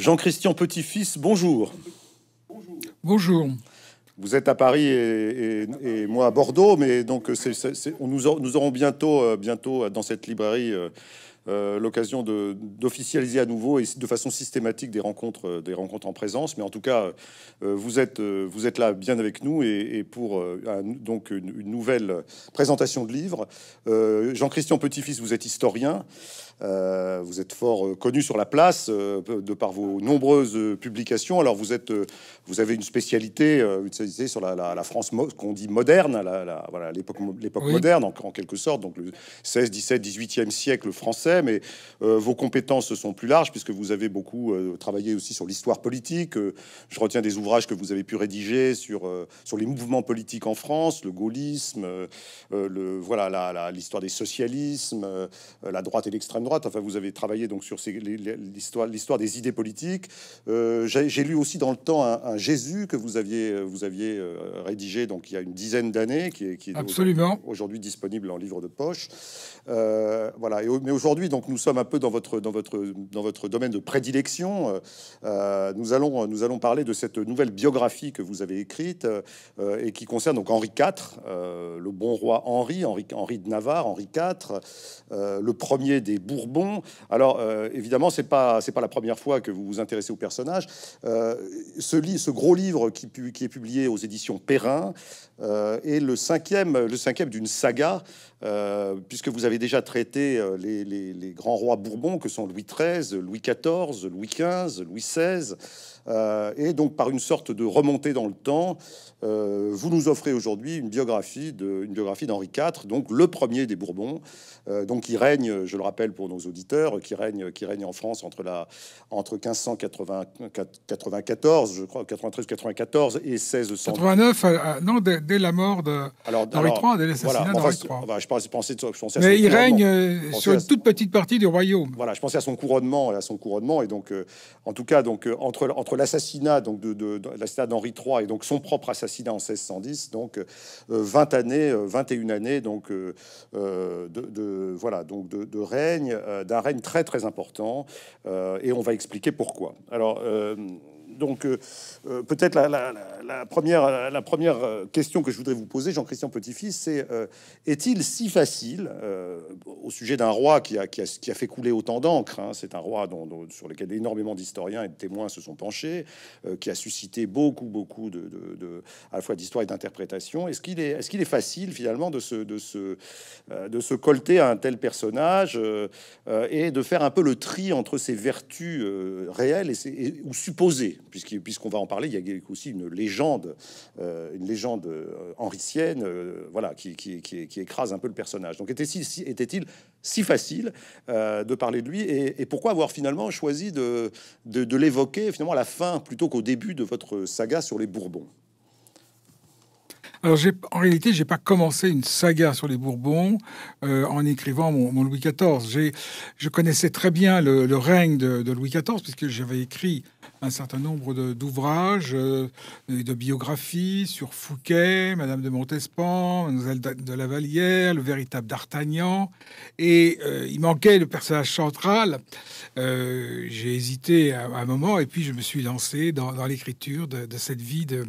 Jean-Christian Petit-Fils, bonjour. Bonjour. Vous êtes à Paris et, moi à Bordeaux, mais donc nous, aurons bientôt, euh, bientôt dans cette librairie euh, euh, l'occasion d'officialiser à nouveau et de façon systématique des rencontres, des rencontres en présence. Mais en tout cas, vous, êtes, vous êtes là bien avec nous et, pour donc une, nouvelle présentation de livre. Jean-Christian Petitfils, vous êtes historien. Euh, vous êtes fort euh, connu sur la place euh, de par vos nombreuses publications. Alors vous êtes, vous avez une spécialité, une sur la, la, la France qu'on dit moderne, l'époque voilà, l'époque moderne en, en, quelque sorte, donc le 16, 17, 18e siècle français. Mais vos compétences sont plus larges puisque vous avez beaucoup travaillé aussi sur l'histoire politique. je retiens des ouvrages que vous avez pu rédiger sur sur les mouvements politiques en France, le gaullisme, le voilà l'histoire des socialismes, la droite et l'extrême droite Enfin, vous avez travaillé donc sur l'histoire des idées politiques. Euh, j'ai lu aussi dans le temps un, Jésus que vous aviez, vous aviez euh, rédigé donc il y a une dizaine d'années, qui est, qui est absolument aujourd'hui disponible en livre de poche. Euh, voilà. Et, mais aujourd'hui, donc nous sommes un peu dans votre dans votre dans votre domaine de prédilection. nous allons nous allons parler de cette nouvelle biographie que vous avez écrite et qui concerne donc Henri IV, le bon roi Henri, Henri, Henri de Navarre, Henri IV, le premier des bourgeois Bourbon. Alors, euh, évidemment, c'est pas pas la première fois que vous vous intéressez au personnage. Euh, ce, ce gros livre qui, qui est publié aux éditions Perrin euh, est le cinquième le cinquième d'une saga euh, puisque vous avez déjà traité euh, les, grands rois bourbons que sont Louis XIII, Louis XIV, Louis XV, Louis XVI, euh, et donc par une sorte de remontée dans le temps, vous nous offrez aujourd'hui une biographie d'Henri IV, donc le premier des Bourbons, donc qui règne, je le rappelle pour nos auditeurs, qui règne, règne en France entre la entre 1594, je crois 93-94 et 1689. non, dès, la mort d'Henri III, dès l'assassinat d'Henri III. Mais il règne euh, sur une toute petite partie du royaume. Voilà, je pensais à son couronnement, à son couronnement, et donc, euh, en tout cas, donc euh, entre entre l'assassinat donc de, l'assassinat d'Henri III et donc son propre assassinat en 1610, donc 20 années, 21 années, donc de, voilà, donc de, règne, d'un règne très très important, et on va expliquer pourquoi. Alors donc, euh, euh, peut-être la, première, la première euh, question que je voudrais vous poser, Jean-Christian Petitfils, c'est est-il si facile, au sujet d'un roi qui a, qui, a, fait couler autant d'encre, hein, c'est un roi dont, sur lequel énormément d'historiens et de témoins se sont penchés, qui a suscité beaucoup, beaucoup de, à la fois d'histoire et d'interprétation, est-ce qu'il est, est, qu'il est facile finalement de se, de, se, de se colter à un tel personnage et de faire un peu le tri entre ses vertus réelles et ses, ou supposées puisqu'on va en parler, il y a aussi une légende, euh, une légende euh, henricienne, euh, voilà, qui, écrase un peu le personnage. Donc était-il si, facile de parler de lui et, pourquoi avoir finalement choisi de, de l'évoquer finalement à la fin plutôt qu'au début de votre saga sur les Bourbons alors, en réalité, j'ai pas commencé une saga sur les Bourbons euh, en écrivant mon, Louis XIV. Je connaissais très bien le, règne de, Louis XIV puisque j'avais écrit un certain nombre d'ouvrages euh, et de biographies sur Fouquet, Madame de Montespan, Mademoiselle de la Vallière, le véritable d'Artagnan. Et euh, il manquait le personnage central. j'ai hésité un moment et puis je me suis lancé dans, l'écriture de, de cette vie de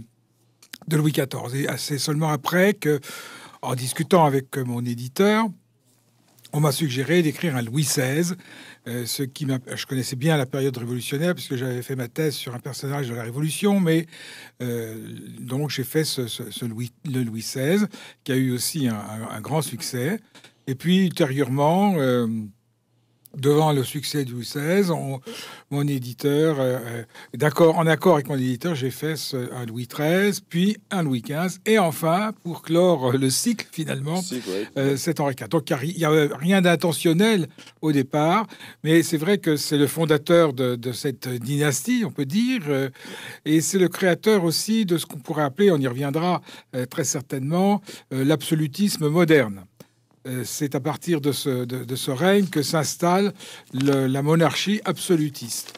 de Louis XIV. Et c'est seulement après que, en discutant avec euh, mon éditeur, on m'a suggéré d'écrire un Louis XVI, euh, ce qui je connaissais bien la période révolutionnaire puisque j'avais fait ma thèse sur un personnage de la Révolution, mais euh, donc j'ai fait ce, Louis, le Louis XVI qui a eu aussi un, grand succès. Et puis ultérieurement devant le succès de Louis XVI, mon éditeur, euh, euh, d'accord, en accord avec mon éditeur, j'ai fait un Louis XIII, puis un Louis XV, et enfin, pour clore le cycle finalement, c'est Henri IV. Donc il n'y a euh, rien d'intentionnel au départ, mais c'est vrai que c'est le fondateur de, cette dynastie, on peut dire, et c'est le créateur aussi de ce qu'on pourrait appeler, on y reviendra très certainement, l'absolutisme moderne. Euh, c'est à partir de ce, règne que s'installe la monarchie absolutiste.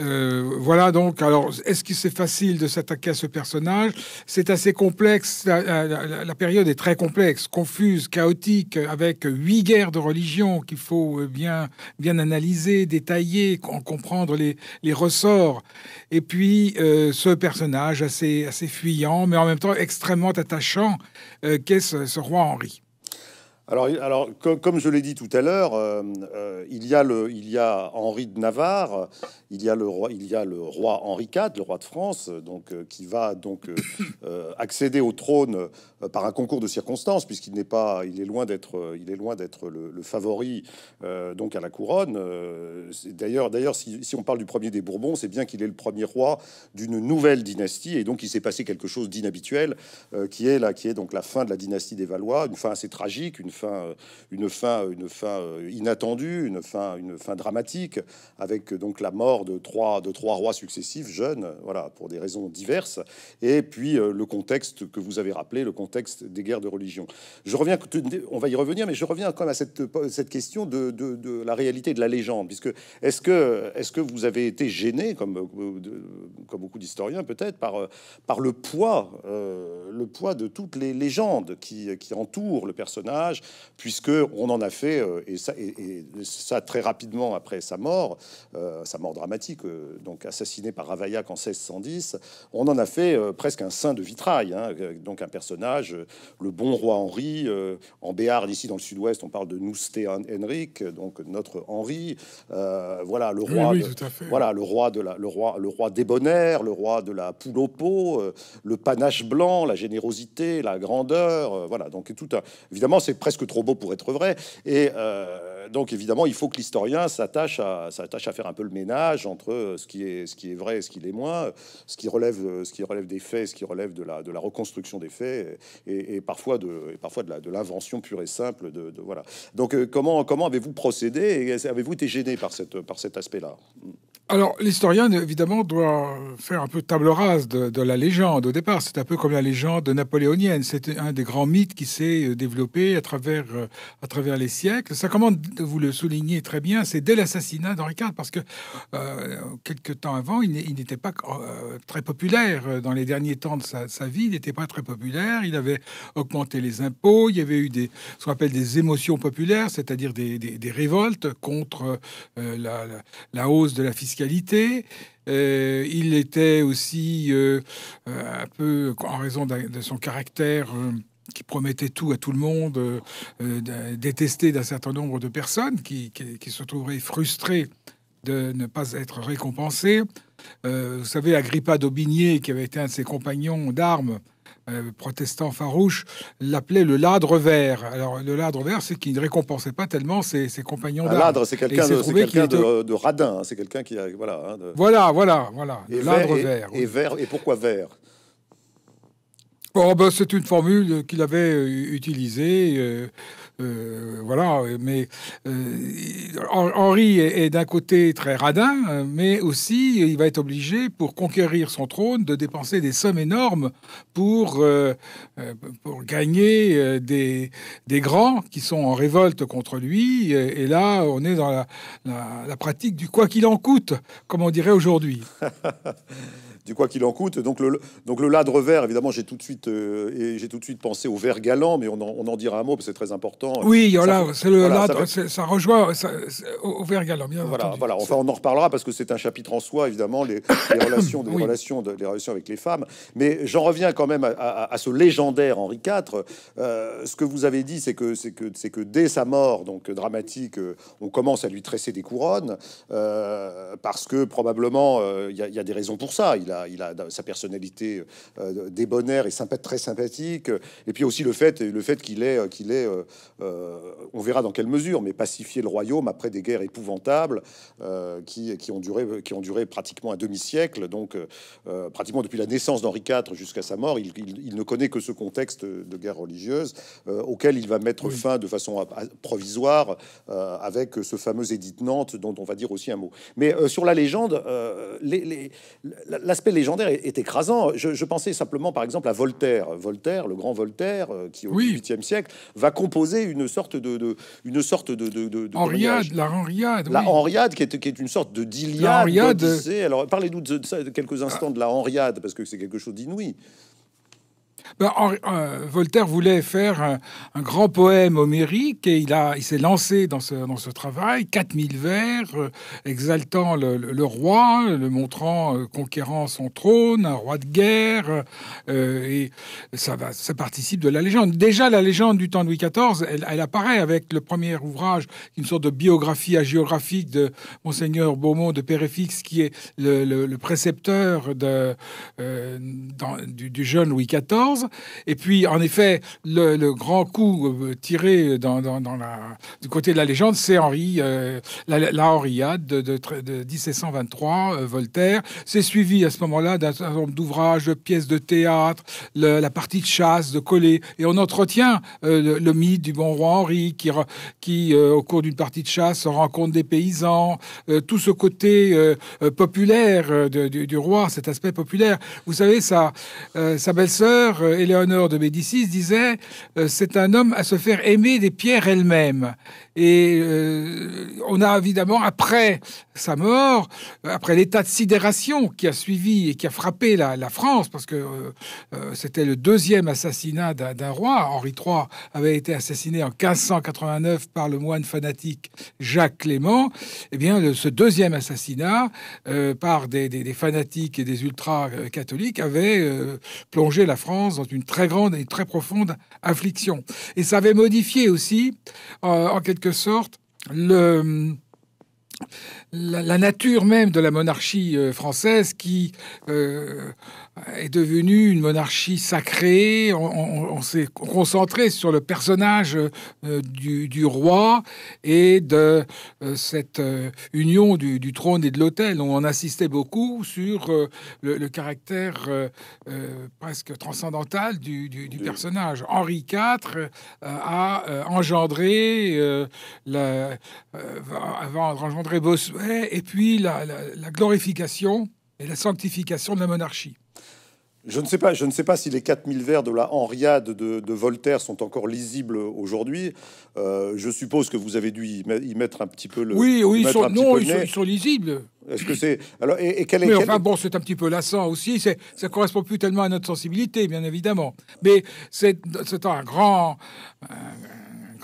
Euh, voilà donc, alors est-ce qu'il c'est facile de s'attaquer à ce personnage C'est assez complexe, la, période est très complexe, confuse, chaotique, avec huit guerres de religion qu'il faut euh, bien, analyser, détailler, comprendre les, ressorts. Et puis ce personnage assez, assez fuyant, mais en même temps extrêmement attachant, qu'est ce, ce roi Henri alors, comme je l'ai dit tout à l'heure, euh, euh, il, y a le, il y a Henri de Navarre, il y a le roi, il y a le roi Henri IV, le roi de France, euh, donc qui va donc accéder au trône euh, par un concours de circonstances, puisqu'il n'est pas, il est loin d'être, euh, il est loin d'être le, favori euh, donc à la couronne. d'ailleurs, d'ailleurs, si, on parle du premier des Bourbons, c'est bien qu'il est le premier roi d'une nouvelle dynastie, et donc il s'est passé quelque chose d'inhabituel, qui est là, qui est donc la fin de la dynastie des Valois, une fin assez tragique, une fin, une fin, une fin inattendue, une fin, une fin dramatique, avec donc la mort de trois, de trois rois successifs jeunes, voilà, pour des raisons diverses, et puis le contexte que vous avez rappelé, le contexte contexte des guerres de religion. Je reviens, on va y revenir, mais je reviens quand même à cette, cette question de, la réalité de la légende, puisque est-ce que, est que vous avez été gêné, comme, comme beaucoup d'historiens peut-être, par, par le poids, euh, le poids de toutes les légendes qui, entourent le personnage, puisque on en a fait, euh, et ça, et, ça très rapidement après sa mort, euh, sa mort dramatique, donc assassiné par Ravaillac en 1610, on en a fait presque un saint de vitrail, hein, donc un personnage euh, le bon roi Henri, euh, en Béarn, ici dans le sud-ouest, on parle de Nousté Henri donc notre Henri, euh, voilà le roi, voilà le roi de la, le roi, le roi débonnaire, le roi de la poule au le panache blanc, la générosité, la grandeur, voilà donc tout évidemment c'est presque trop beau pour être vrai et donc évidemment, il faut que l'historien s'attache à, s'attache à faire un peu le ménage entre euh, ce qui est, ce qui est vrai et ce qui l'est moins, ce qui relève, euh, ce qui relève des faits, ce qui relève de la, reconstruction des faits, et, parfois de, parfois de, l'invention pure et simple. de voilà. Donc euh, comment, comment avez-vous procédé et avez-vous été gêné par cette, par cet aspect-là alors, l'historien, évidemment, doit faire un peu table rase de, la légende au départ. C'est un peu comme la légende napoléonienne. C'est un des grands mythes qui s'est euh, développé à travers, euh, à travers les siècles. Ça commence, vous le soulignez très bien, c'est dès l'assassinat d'Henri IV, parce que euh, quelques temps avant, il n'était pas euh, très populaire. Dans les derniers temps de sa, vie, il n'était pas très populaire. Il avait augmenté les impôts. Il y avait eu des, ce qu'on appelle des émotions populaires, c'est-à-dire des, révoltes contre la, la hausse de la fiscalité euh, il était aussi euh, euh, un peu, en raison de, son caractère qui promettait tout à tout le monde, détesté d'un certain nombre de personnes qui, qui se trouveraient frustrées de ne pas être récompensées. vous savez, Agrippa d'Aubigné, qui avait été un de ses compagnons d'armes, euh, protestant farouche, l'appelait le ladre vert. Alors, le ladre vert, c'est qu'il ne récompensait pas tellement ses, compagnons d'armes. ladre, c'est quelqu'un de, de, radin, hein. c'est quelqu'un qui... A, voilà, hein, voilà, voilà, voilà, et ladre vert. et, vert, et pourquoi vert oh, ben, C'est une formule qu'il avait euh, utilisée... Euh, euh, voilà, mais euh, Henri est, d'un côté très radin, mais aussi il va être obligé, pour conquérir son trône, de dépenser des sommes énormes pour, euh, gagner des, des grands qui sont en révolte contre lui. Et, là, on est dans la, la pratique du quoi qu'il en coûte, comme on dirait aujourd'hui. du quoi qu'il en coûte. Donc le, donc le ladre vert, évidemment, j'ai tout de suite euh, et j'ai tout de suite pensé au vert galant, mais on en, on en dira un mot parce que c'est très important. Oui, voilà, c'est le ladre, ça, rejoint au vert galant, bien voilà, Voilà, enfin, on en reparlera parce que c'est un chapitre en soi, évidemment, les, relations, de, relations, de, relations avec les femmes. Mais j'en reviens quand même à, ce légendaire Henri IV. Euh, ce que vous avez dit, c'est que c'est que c'est que dès sa mort, donc dramatique, euh, on commence à lui tresser des couronnes parce que probablement il y, y, a des raisons pour ça. Il a il a sa personnalité euh, débonnaire et sympa, très sympathique. Et puis aussi le fait, le fait qu'il est, qu'il est, euh, euh, on verra dans quelle mesure, mais pacifier le royaume après des guerres épouvantables qui, qui, ont duré, qui ont duré pratiquement un demi-siècle. Donc pratiquement depuis la naissance d'Henri IV jusqu'à sa mort, il, ne connaît que ce contexte de guerre religieuse auquel il va mettre fin de façon provisoire avec ce fameux édit Nantes dont on va dire aussi un mot. Mais sur la légende, l'aspect légendaire est, écrasant. Je, pensais simplement, par exemple, à Voltaire. Voltaire, le grand Voltaire, euh, qui au XVIIIe siècle va composer une sorte de, une sorte de, la Henriade, la Henriade, qui est, une sorte de d'Iliade. Alors, parlez-nous de, quelques instants de la Henriade, parce que c'est quelque chose d'inouï. Ben, euh, Voltaire voulait faire un, grand poème homérique et il, s'est lancé dans ce, travail, 4000 vers, euh, exaltant le, roi, le montrant euh, conquérant son trône, un roi de guerre, et ça, participe de la légende. Déjà, la légende du temps de Louis XIV, elle, apparaît avec le premier ouvrage, une sorte de biographie géographique de Monseigneur Beaumont de Péréfix, qui est le, précepteur de, du, du jeune Louis XIV. Et puis, en effet, le, grand coup euh, tiré dans, la, du côté de la légende, c'est Henri, euh, la, Henriade de, 1723, euh, Voltaire. C'est suivi à ce moment-là d'un nombre d'ouvrages, de pièces de théâtre, la partie de chasse de coller. Et on entretient le, mythe du bon roi Henri qui, qui au cours d'une partie de chasse, rencontre des paysans. tout ce côté populaire du, roi, cet aspect populaire. Vous savez, sa belle-sœur, Éléonore euh, de Médicis disait euh, c'est un homme à se faire aimer des pierres elles-mêmes. Et euh, on a évidemment, après sa mort, euh, après l'état de sidération qui a suivi et qui a frappé la, France, parce que euh, euh, c'était le deuxième assassinat d'un roi. Henri III avait été assassiné en 1589 par le moine fanatique Jacques Clément. et eh bien, ce deuxième assassinat par des, des, fanatiques et des ultra-catholiques avait plongé la France dans une très grande et très profonde affliction. Et ça avait modifié aussi, en quelque sorte, le la, nature même de la monarchie euh, française qui, euh, est devenue une monarchie sacrée. On, s'est concentré sur le personnage euh, du, roi et de euh, cette euh, union du, trône et de l'autel. On en assistait beaucoup sur le, caractère presque transcendantal du, personnage. Henri IV a engendré, la, Bossuet et puis la glorification et la sanctification de la monarchie. Je ne sais pas, je ne sais pas si les 4000 vers de la Henriade de, Voltaire sont encore lisibles aujourd'hui. Euh, je suppose que vous avez dû y, mettre un petit peu le. Oui, oui, ils sont, non, ils sont, lisibles. Est-ce que c'est alors et, quel est, Mais enfin bon, c'est un petit peu lassant aussi. C'est, ça correspond plus tellement à notre sensibilité, bien évidemment. Mais c'est, c'est un grand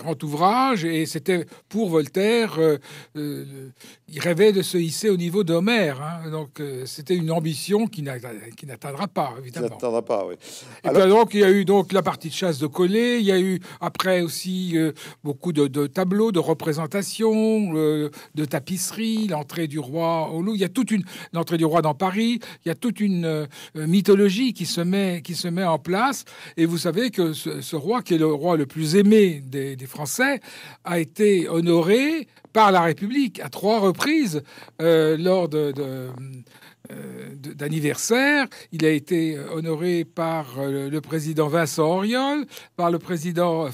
grand ouvrage, et c'était pour Voltaire, euh, euh, il rêvait de se hisser au niveau d'Homère. Hein. donc euh, c'était une ambition qui n'atteindra pas, évidemment. n'atteindra pas, oui. Et donc il y a eu donc la partie de chasse de Collet, il y a eu après aussi beaucoup de, tableaux, de représentations, de tapisseries, l'entrée du roi au loup. Il y a toute une entrée du roi dans Paris. Il y a toute une mythologie qui se met qui se met en place. Et vous savez que ce, roi qui est le roi le plus aimé des, des a été honoré par la République à trois reprises euh, lors euh, de, d'anniversaire. Il a été honoré par euh, le président Vincent Auriol, par le président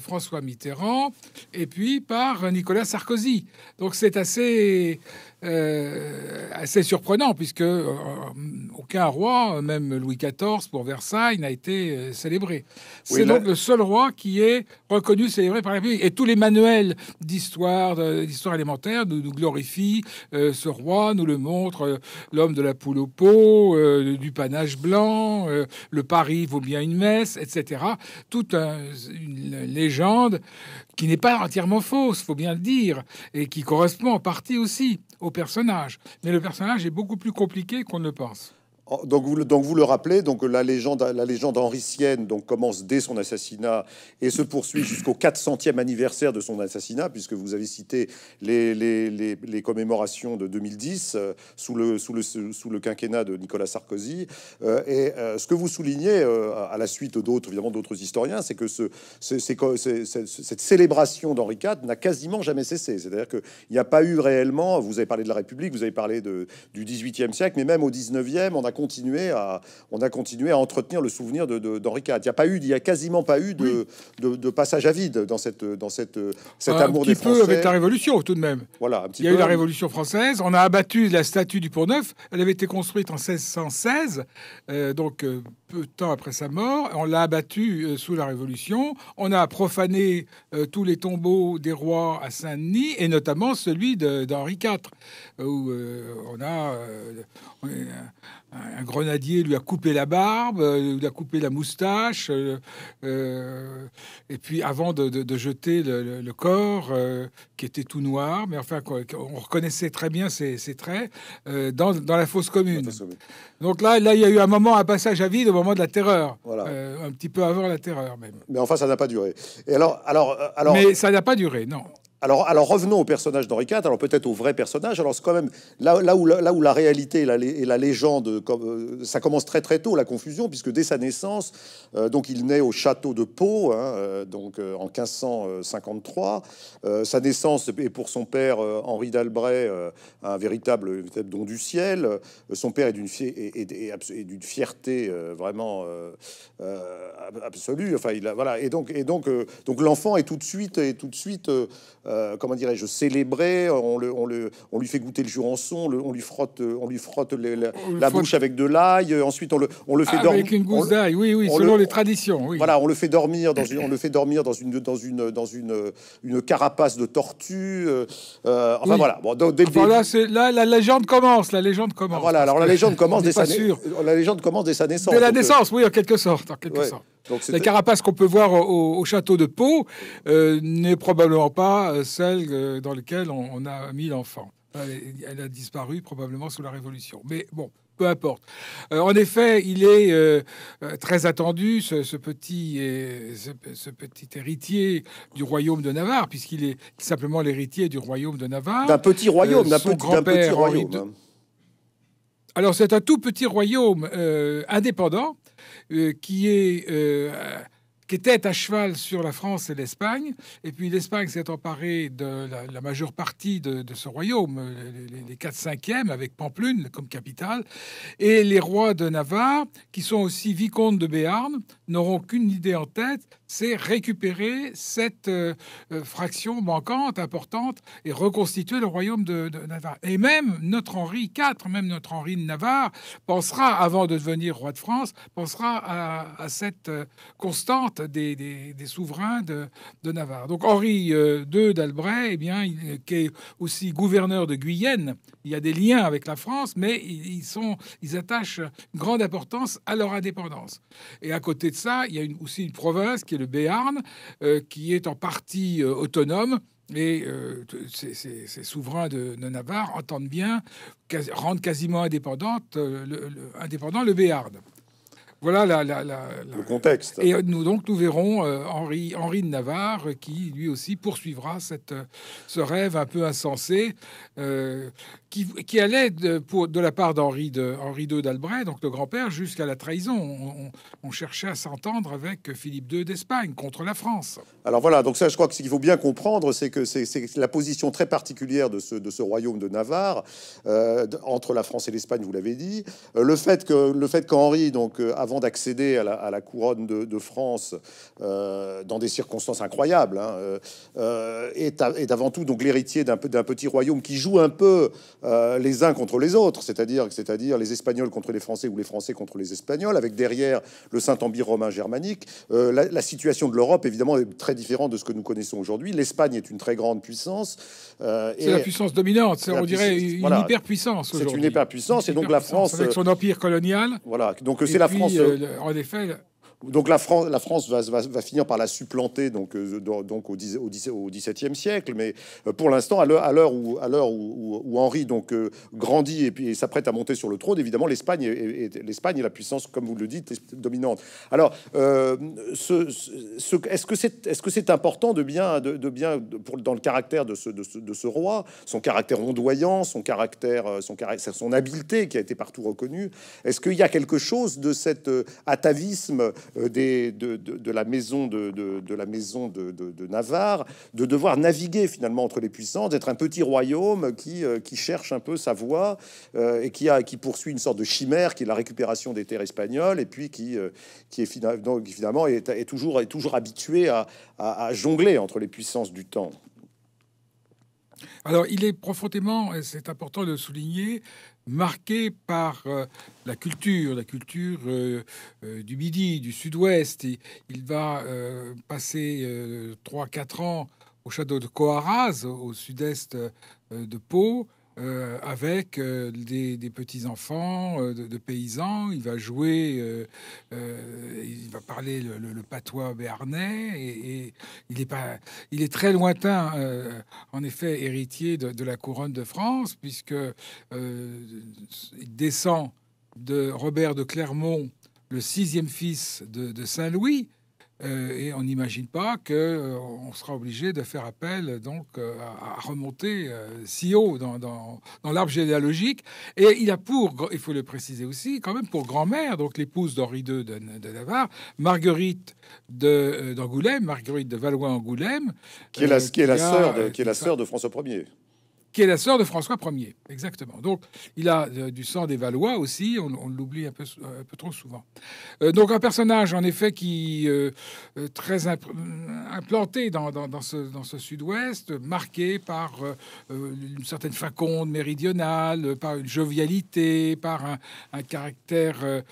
François Mitterrand et puis par Nicolas Sarkozy. Donc c'est assez, c'est euh, assez surprenant, puisque euh, euh, aucun roi, même Louis XIV pour Versailles, n'a été célébré. C'est donc le seul roi qui est reconnu, célébré par la République. Et tous les manuels d'histoire, d'histoire élémentaire, nous, glorifient ce roi, nous le montre l'homme de la poule au pot, du panache blanc, le Paris vaut bien une messe, etc. Toute une légende qui n'est pas entièrement fausse, faut bien le dire, et qui correspond en partie aussi au personnage. Mais le personnage est beaucoup plus compliqué qu'on ne pense. Oh, donc vous, le rappelez, donc la légende, la légende henricienne donc commence dès son assassinat et se poursuit jusqu'au 400e anniversaire de son assassinat, puisque vous avez cité les, les, commémorations de 2010 euh, sous, le, sous, le, sous, le, quinquennat de Nicolas Sarkozy. Euh, et euh, ce que vous soulignez, à la suite d'autres, évidemment d'autres historiens, c'est que cette célébration d'Henri IV n'a quasiment jamais cessé. C'est-à-dire qu'il n'y a pas eu réellement, vous avez parlé de la République, vous avez parlé de, du 18e siècle, mais même au 19e, on a continué à, on a continué à entretenir le souvenir d'Henri IV. Il n'y a pas eu, il y a quasiment pas eu de, passage à vide dans cette, dans cette, cet un amour des peu avec la Révolution tout de même. Voilà, Il y a eu la Révolution française. On a abattu la statue du Pont-Neuf. Elle avait été construite en 1616, euh, donc euh, peu de temps après sa mort. On l'a abattue euh, sous la Révolution. On a profané tous les tombeaux des rois à Saint-Denis et notamment celui d'Henri IV, où on a un grenadier lui a coupé la barbe, euh, lui a coupé la moustache, euh, euh, et puis avant de, jeter le, corps, qui était tout noir, mais enfin, on reconnaissait très bien ses, traits, dans, la fosse commune. Donc là, là, il y a eu un moment, un passage à vide au moment de la terreur, un petit peu avant la terreur même. Mais enfin, ça n'a pas duré. Et alors, alors, alors... Mais ça n'a pas duré, non. Alors, revenons au personnage d'Henri IV, alors peut-être au vrai personnage. Alors c'est quand même là, où, la réalité et la, légende, euh, euh, ça commence très très tôt la confusion, puisque dès sa naissance, euh, donc il naît au château de Pau, hein, donc en 1553. sa naissance est pour son père Henri d'Albret un véritable don du ciel. son père est d'une fierté vraiment absolue. Enfin, il voilà. Et donc, et donc, donc l'enfant est tout de suite, est tout de suite euh, comment dirais-je, Célébrer. On, le, on, le, on lui fait goûter le jurançon, on, lui frotte, on lui frotte la, bouche avec de l'ail. Ensuite, on le, on le fait dormir. Avec une gousse d'ail, oui, oui, selon les traditions. Voilà, on le fait dormir dans une, on le fait dormir dans une, dans une, dans une, une carapace de tortue. Euh, euh, enfin voilà. Bon, là, là, la légende commence. La légende commence. voilà. Alors la légende commence dès sa sûr. la légende commence dès sa naissance. Dès la naissance, oui, en quelque sorte, en quelque sorte la carapace qu'on peut voir au, château de Pau euh, n'est probablement pas euh, celle euh, dans laquelle on, a mis l'enfant. Elle, a disparu probablement sous la Révolution. Mais bon. Peu importe. en effet, il est très attendu, ce, petit, petit héritier du royaume de Navarre, puisqu'il est simplement l'héritier du royaume de Navarre. D'un petit royaume, d'un petit, petit, royaume. Alors c'est un tout petit royaume indépendant euh, qui est euh, qui était à cheval sur la France et l'Espagne. Et puis l'Espagne s'est emparée de la, majeure partie de, ce royaume, les, 4 5e, avec Pamplune comme capitale. Et les rois de Navarre, qui sont aussi vicomtes de Béarn, n'auront qu'une idée en tête, c'est récupérer cette euh, euh, fraction manquante, importante, et reconstituer le royaume de, Navarre. Et même notre Henri IV, même notre Henri de Navarre, pensera, avant de devenir roi de France, pensera à cette euh, constante des, souverains de, Navarre. Donc Henri II euh, d'Albret, eh euh, qui est aussi gouverneur de Guyenne, il y a des liens avec la France, mais ils, attachent grande importance à leur indépendance. Et à côté de ça, il y a aussi une province qui est le Béarn, euh, qui est en partie autonome. Et ces, souverains de, Navarre entendent bien rendre quasiment indépendante, indépendant le Béarn. Voilà le contexte. Et euh, nous, donc, nous verrons euh, Henri, de Navarre qui, lui aussi, poursuivra cette, euh, ce rêve un peu insensé qui, allait de, pour, de la part d'Henri Henri II d'Albret, donc le grand-père, jusqu'à la trahison. On, cherchait à s'entendre avec Philippe II d'Espagne contre la France. Alors voilà, donc ça, je crois que ce qu'il faut bien comprendre, c'est que c'est la position très particulière de ce, de ce royaume de Navarre euh, entre la France et l'Espagne, vous l'avez dit. Euh, le fait que le fait qu'Henri, donc euh, avant d'accéder à, la, couronne de, France, dans des circonstances incroyables, hein, est, est, avant tout donc l'héritier d'un petit royaume qui joue un peu euh, les uns contre les autres, c'est-à-dire c'est-à-dire les Espagnols contre les Français ou les Français contre les Espagnols, avec derrière le Saint-Empire romain germanique. Euh, la, situation de l'Europe, évidemment, est très différente de ce que nous connaissons aujourd'hui. L'Espagne est une très grande puissance. Euh, c'est la puissance dominante, c'est, on dirait une hyperpuissance C'est une hyperpuissance, et donc la France... Avec son empire colonial. Voilà, donc c'est la France... en effet donc la France, la France va, finir par la supplanter donc, euh, donc au, XVIIe siècle, mais euh, pour l'instant, à l'heure où, Henri donc, euh, grandit et, s'apprête à monter sur le trône, évidemment, l'Espagne est, l'Espagne la puissance, comme vous le dites, dominante. Alors, est-ce que c'est important de bien, dans le caractère de ce, roi, son caractère ondoyant, son caractère, son caractère, son habileté qui a été partout reconnue Est-ce qu'il y a quelque chose de cet atavisme euh, de, la maison, de, la maison de, Navarre, de devoir naviguer finalement entre les puissances, d'être un petit royaume qui, euh, cherche un peu sa voie euh, et qui, a, qui poursuit une sorte de chimère qui est la récupération des terres espagnoles et puis qui, qui est finalement, est, toujours, est toujours habitué à, à jongler entre les puissances du temps. Alors, il est profondément, c'est important de souligner, marqué par euh, la culture, la culture euh, euh, du Midi, du Sud-Ouest. Il va passer 3 quatre ans au château de Coaraz, au sud-est de Pau. Euh, avec euh, des, petits-enfants euh, de, paysans. Il va jouer, il va parler le, patois béarnais et, il, est pas, il est très lointain, en effet, héritier de, la couronne de France, puisque il descend de Robert de Clermont, le sixième fils de Saint-Louis, euh, et on n'imagine pas qu'on euh, sera obligé de faire appel donc euh, à, remonter si haut dans, l'arbre généalogique. Et il a pour, il faut le préciser aussi, quand même pour grand-mère, donc l'épouse d'Henri II de, Navarre, Marguerite d'Angoulême, Marguerite de Valois-Angoulême, qui est la, qui sœur de, qui est la sœur de François Ier qui est la sœur de François Ier, exactement. Donc, il a euh, du sang des Valois aussi, on, l'oublie un peu, euh, un peu, trop souvent. Euh, donc, un personnage, en effet, qui très implanté dans, dans, ce, sud-ouest, marqué par une certaine faconde méridionale, par une jovialité, par un, caractère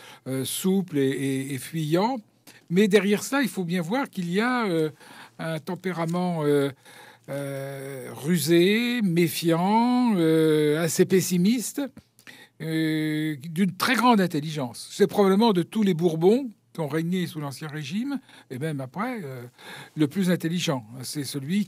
souple et, et, fuyant. Mais derrière ça, il faut bien voir qu'il y a un tempérament euh, rusé, méfiant, euh, assez pessimiste, euh, d'une très grande intelligence. C'est probablement de tous les Bourbons ont régné sous l'Ancien Régime, et même après, euh, le plus intelligent. C'est celui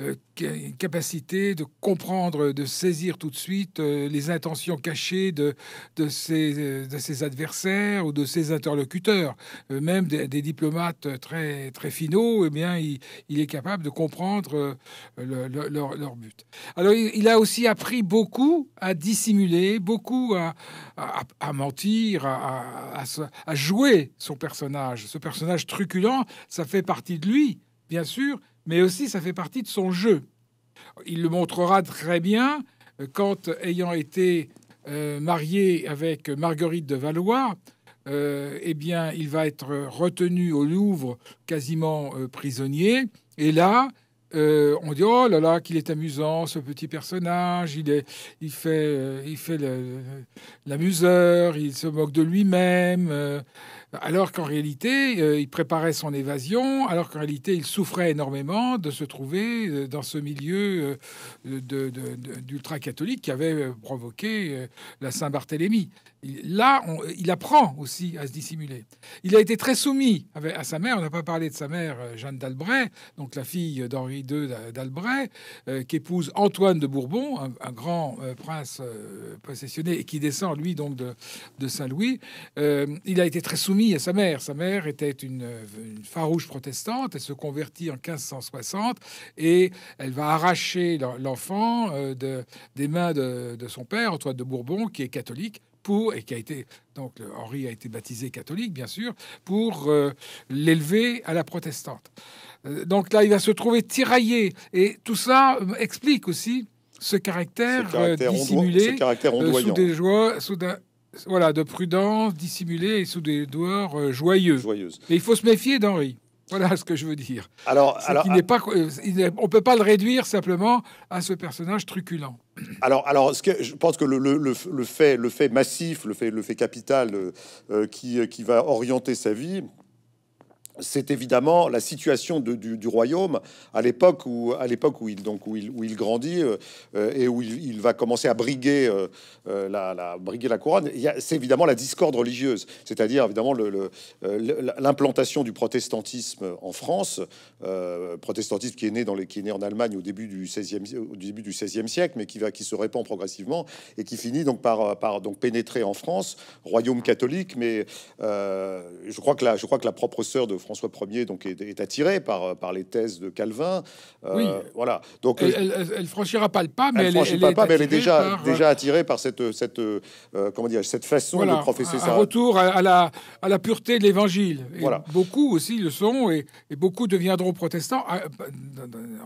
euh, qui, a une capacité de comprendre, de saisir tout de suite euh, les intentions cachées de, de, ses, adversaires ou de ses interlocuteurs. même des, diplomates très, très finaux, eh bien, il, est capable de comprendre leur, but. Alors, il, a aussi appris beaucoup à dissimuler, beaucoup à, mentir, à, à jouer personnage. Ce personnage truculent, ça fait partie de lui, bien sûr, mais aussi ça fait partie de son jeu. Il le montrera très bien euh, quand, ayant été euh, marié avec Marguerite de Valois, euh, eh bien, il va être retenu au Louvre, quasiment prisonnier. Et là, on dit oh là là, qu'il est amusant ce petit personnage. Il est, il fait, il fait l'amuseur. Il se moque de lui-même alors qu'en réalité, euh, il préparait son évasion, alors qu'en réalité, il souffrait énormément de se trouver euh, dans ce milieu euh, dultra catholique qui avait provoqué la Saint-Barthélemy. Là, il apprend aussi à se dissimuler. Il a été très soumis à sa mère. On n'a pas parlé de sa mère, Jeanne d'Albret, donc la fille d'Henri II d'Albret, qui épouse Antoine de Bourbon, un, grand prince possessionné et qui descend, lui, donc de Saint-Louis. il a été très soumis à sa mère. Sa mère était euh, une, farouche protestante. Elle se convertit en 1560 et elle va arracher l'enfant euh, de, des mains de, son père, Antoine de Bourbon, qui est catholique pour et qui a été donc Henri a été baptisé catholique bien sûr pour euh, l'élever à la protestante. Donc là, il va se trouver tiraillé et tout ça explique aussi ce caractère, caractère dissimulé, caractère sous des joies, voilà, de prudence, dissimulée et sous des dehors euh, joyeux. Mais il faut se méfier d'Henri. Voilà ce que je veux dire. Alors, alors ah euh, peut pas le réduire simplement à ce personnage truculent. Alors, alors, je pense que le, fait, le fait massif, le fait, le fait capital euh, qui va orienter sa vie, c'est évidemment la situation du, royaume à l'époque où, à l'époque où il donc où il, grandit euh, et où il, va commencer à briguer euh, euh, la, briguer la couronne. C'est évidemment la discorde religieuse, c'est-à-dire évidemment l'implantation du protestantisme en France, protestantisme qui est né dans les, qui en Allemagne au début du 16e au début du 16 siècle, mais qui va qui se répand progressivement et qui finit donc par par donc pénétrer en France, royaume catholique. Mais je crois que la je crois que la propre sœur de France François Ier donc, est, attiré par, par les thèses de Calvin. Euh, voilà. Donc, euh, elle, franchira pas le pas, mais elle, est déjà, euh, déjà attirée par cette, cette, comment cette façon de professer Un retour à, la, à la pureté de l'Évangile. Voilà. Beaucoup aussi le sont, et, beaucoup deviendront protestants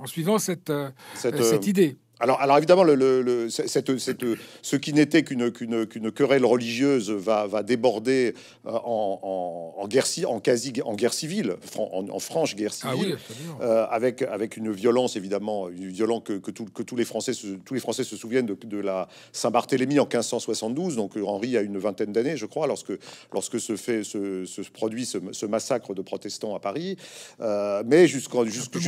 en suivant cette, cette idée. Alors, évidemment, le, le, cette, cette, ce qui n'était qu'une qu'une qu'une querelle religieuse va, va déborder euh, en, en, en, guerre, en, quasi, en guerre civile, en, en franche guerre ah civile, euh, avec, avec une violence évidemment, une violence que, que, que tous, les Français se, tous les Français se souviennent de, la Saint-Barthélemy en 1572. Donc euh, Henri a une vingtaine d'années, je crois, lorsque, lorsque se, fait, ce produit ce, massacre de protestants à Paris. mais jusqu'à jusqu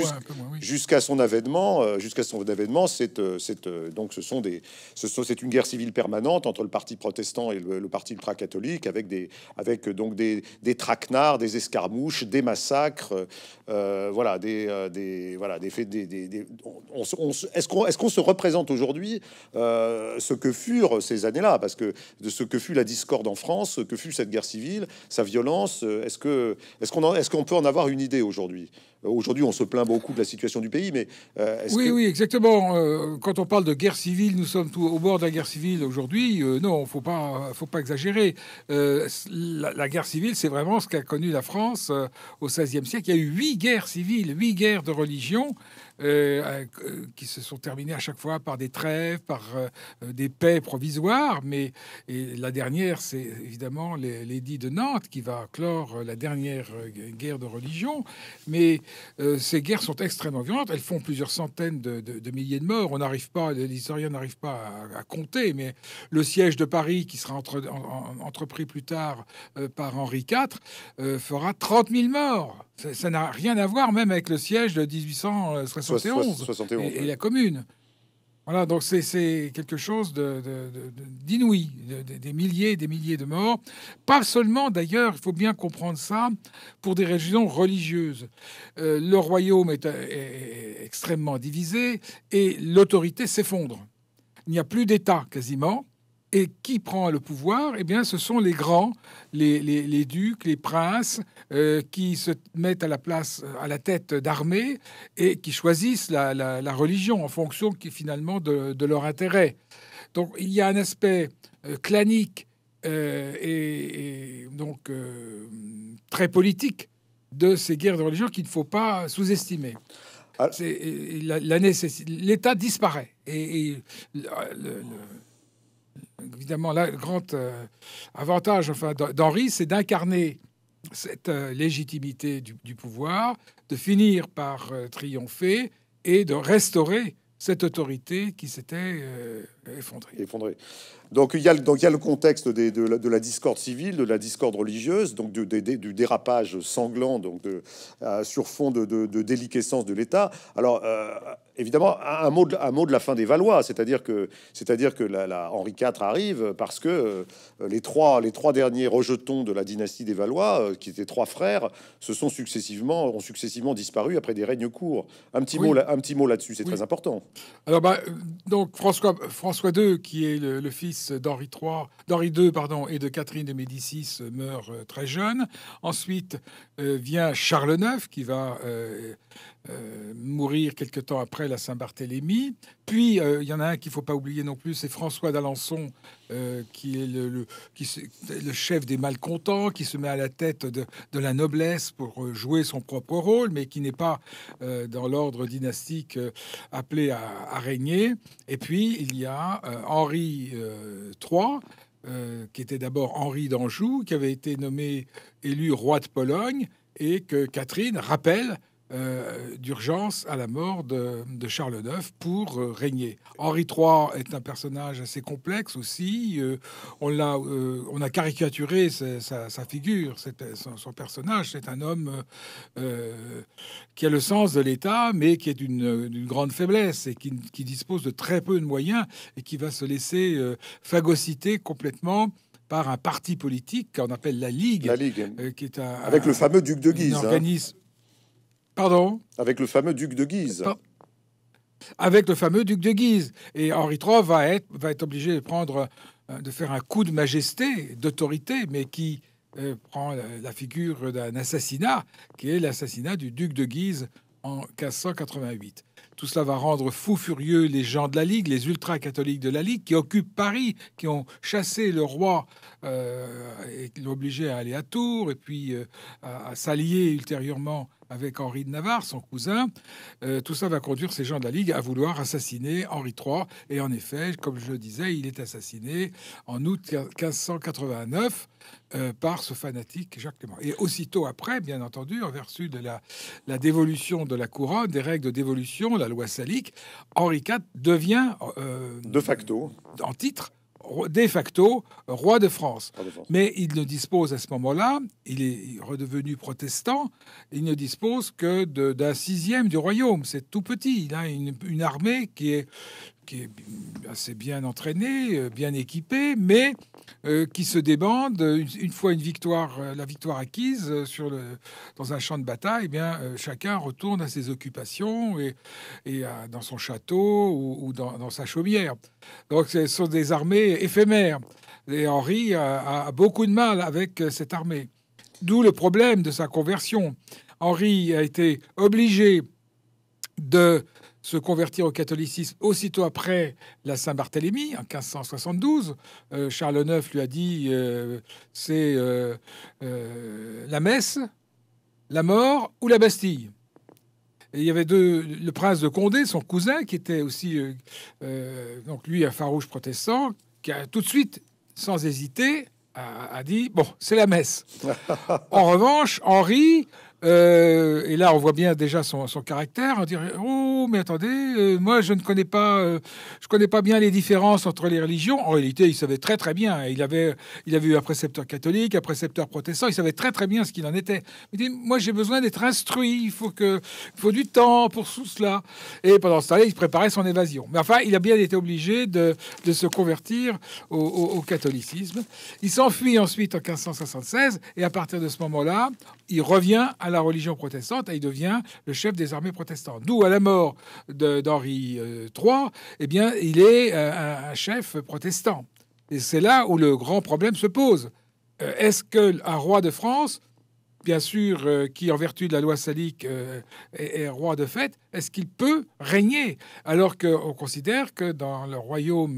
jusqu'à son avènement, jusqu'à son avènement, c'est euh, euh, donc ce sont des, c'est une guerre civile permanente entre le parti protestant et le, parti ultra-catholique, avec des, avec euh, donc des, traquenards, des escarmouches, des massacres, voilà, des, des, voilà, des faits, est-ce qu'on, est-ce qu'on se représente aujourd'hui ce que furent ces années-là, parce que de ce que fut la discorde en France, ce que fut cette guerre civile, sa violence, est-ce que, est-ce qu'on, est-ce qu'on peut en avoir une idée aujourd'hui? Aujourd'hui, on se plaint beaucoup de la situation du pays, mais euh, oui, oui, exactement. Euh, quand on parle de guerre civile, nous sommes tout au bord de la guerre civile aujourd'hui. Euh, non, faut pas, faut pas exagérer. La, la, guerre civile, c'est vraiment ce qu'a connu la France au XVIe siècle. Il y a eu huit guerres civiles, huit guerres de religion. Euh, euh, qui se sont terminées à chaque fois par des trêves, par euh, des paix provisoires. Mais la dernière, c'est évidemment l'édit de Nantes qui va clore la dernière guerre de religion. Mais ces guerres sont extrêmement violentes. Elles font plusieurs centaines de, milliers de morts. On n'arrive pas, historiens n'arrivent pas à, compter. Mais le siège de Paris, qui sera entre, entrepris plus tard par Henri IV, fera 30 000 morts. Ça n'a rien à voir même avec le siège de 1860 et, la commune. Voilà, donc c'est quelque chose d'inouï, des milliers et des milliers de morts. Pas seulement, d'ailleurs, il faut bien comprendre ça, pour des régions religieuses. Euh, le royaume est extrêmement divisé et l'autorité s'effondre. Il n'y a plus d'État quasiment. Et qui prend le pouvoir Eh bien, ce sont les grands, les, ducs, les princes, euh, qui se mettent à la place, à la tête d'armée et qui choisissent la, religion en fonction qui, finalement de, leur intérêt. Donc, il y a un aspect euh, clanique euh, et, donc très politique de ces guerres de religion qu'il ne faut pas sous-estimer. L'État disparaît et, le, évidemment, le grand euh, avantage enfin, d'Henri, c'est d'incarner cette euh, légitimité du, pouvoir, de finir par euh, triompher et de restaurer cette autorité qui s'était effondrée. effondrée. Donc il y a, donc, il y a le contexte des, de, la, discorde civile, de la discorde religieuse, donc du, dérapage sanglant donc de, sur fond de, de déliquescence de l'État. Alors Évidemment, un mot, de, un de la fin des Valois, c'est-à-dire que, c'est-à-dire que la, Henri IV arrive parce que euh, les, trois, les trois derniers rejetons de la dynastie des Valois, euh, qui étaient trois frères, se sont successivement, ont successivement disparu après des règnes courts. Un petit mot, un petit mot là-dessus, c'est très important. Alors, bah, donc François, II, qui est le, fils d'Henri III, II, pardon, et de Catherine de Médicis, meurt euh, très jeune. Ensuite vient Charles IX, qui va euh, mourir quelque temps après la Saint-Barthélemy. Puis euh, il y en a un qu'il ne faut pas oublier non plus, c'est François d'Alençon, euh, qui est le, chef des malcontents, qui se met à la tête de, la noblesse pour jouer son propre rôle, mais qui n'est pas dans l'ordre dynastique appelé à, à, régner. Et puis il y a Henri III. qui était d'abord Henri d'Anjou, qui avait été nommé élu roi de Pologne, et que Catherine rappelle euh, d'urgence à la mort de, Charles IX pour euh, régner. Henri III est un personnage assez complexe aussi. Euh, on, l'a, on a caricaturé sa, figure, son, personnage. C'est un homme qui a le sens de l'État, mais qui est d'une grande faiblesse et qui, dispose de très peu de moyens et qui va se laisser phagocyter complètement par un parti politique qu'on appelle la Ligue. qui est Avec le fameux duc de Guise. Hein. Pardon Avec le fameux duc de Guise. avec le fameux duc de Guise. Et Henri III va être, obligé euh, de faire un coup de majesté, d'autorité, mais qui euh, prend la figure d'un assassinat, qui est l'assassinat du duc de Guise en 1588. Tout cela va rendre fou furieux les gens de la Ligue, les ultra-catholiques de la Ligue, qui occupent Paris, qui ont chassé le roi euh, et l'ont obligé à aller à Tours et puis euh, à, s'allier ultérieurement avec Henri de Navarre, son cousin. Euh, tout ça va conduire ces gens de la Ligue à vouloir assassiner Henri III. Et en effet, comme je le disais, il est assassiné en août 1589 euh, par ce fanatique Jacques Clément. Et aussitôt après, bien entendu, en vertu de la dévolution de la couronne, des règles de dévolution, la loi Salique, Henri IV devient euh, de facto en titre de facto roi de France. Mais il ne dispose à ce moment-là, il est redevenu protestant, il ne dispose que d'un sixième du royaume. C'est tout petit. Il a une, une, armée qui est, qui est assez bien entraîné, euh, bien équipé, mais euh, qui se débande euh, une, fois une victoire, la victoire acquise sur le, dans un champ de bataille. Eh bien, chacun retourne à ses occupations et, et dans son château ou, dans, sa chaumière. Donc, ce sont des armées éphémères. Et Henri a beaucoup de mal avec cette armée. D'où le problème de sa conversion. Henri a été obligé de se convertir au catholicisme aussitôt après la Saint-Barthélemy, en 1572. Euh, Charles IX lui a dit euh, c'est euh, la messe, la mort ou la Bastille. il y avait deux, le prince de Condé, son cousin, qui était aussi, donc lui, un farouche protestant, qui a tout de suite, sans hésiter, a dit bon, c'est la messe. en revanche, Henri euh, et là, on voit bien déjà son, caractère. On dirait Oh, mais attendez, euh, moi je ne connais pas, euh, je connais pas bien les différences entre les religions. En réalité, il savait très très bien. Il avait, il avait eu un précepteur catholique, un précepteur protestant. Il savait très très bien ce qu'il en était. Il dit Moi, j'ai besoin d'être instruit. Il faut que, il faut du temps pour tout cela. Et pendant ce temps-là, il préparait son évasion. Mais enfin, il a bien été obligé de, se convertir au, au catholicisme. Il s'enfuit ensuite en 1576 et à partir de ce moment-là, il revient à la la religion protestante et il devient le chef des armées protestantes. D'où à la mort d'Henri euh, III, eh bien, il est euh, un, chef protestant. Et c'est là où le grand problème se pose. Euh, est-ce que qu'un roi de France bien sûr, qui en vertu de la loi salique est, roi de fait, est-ce qu'il peut régner Alors qu'on considère que dans le royaume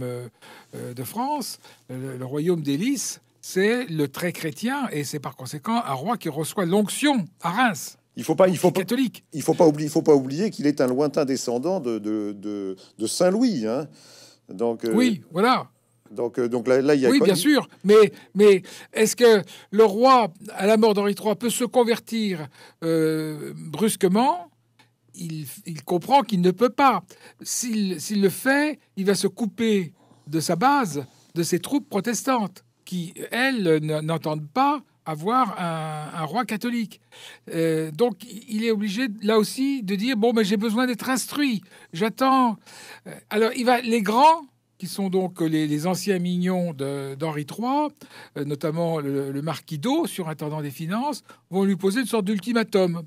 de France, le, royaume des Lys, c'est le trait chrétien et c'est par conséquent un roi qui reçoit l'onction à Reims. Il faut pas, il faut pas, Il faut pas oublier, faut pas oublier qu'il est un lointain descendant de, de, Saint Louis. Hein. Euh, oui, voilà. Donc, euh, donc là, il Oui, bien sûr. Mais, mais est-ce que le roi, à la mort d'Henri III, peut se convertir euh, brusquement il, comprend qu'il ne peut pas. S'il le fait, il va se couper de sa base, de ses troupes protestantes qui, elles, n'entendent pas avoir un, roi catholique. Euh, donc il est obligé, là aussi, de dire, bon, mais j'ai besoin d'être instruit, j'attends. Euh, alors il va, les grands, qui sont donc les, anciens mignons d'Henri III, euh, notamment le, marquis d'eau, surintendant des finances, vont lui poser une sorte d'ultimatum.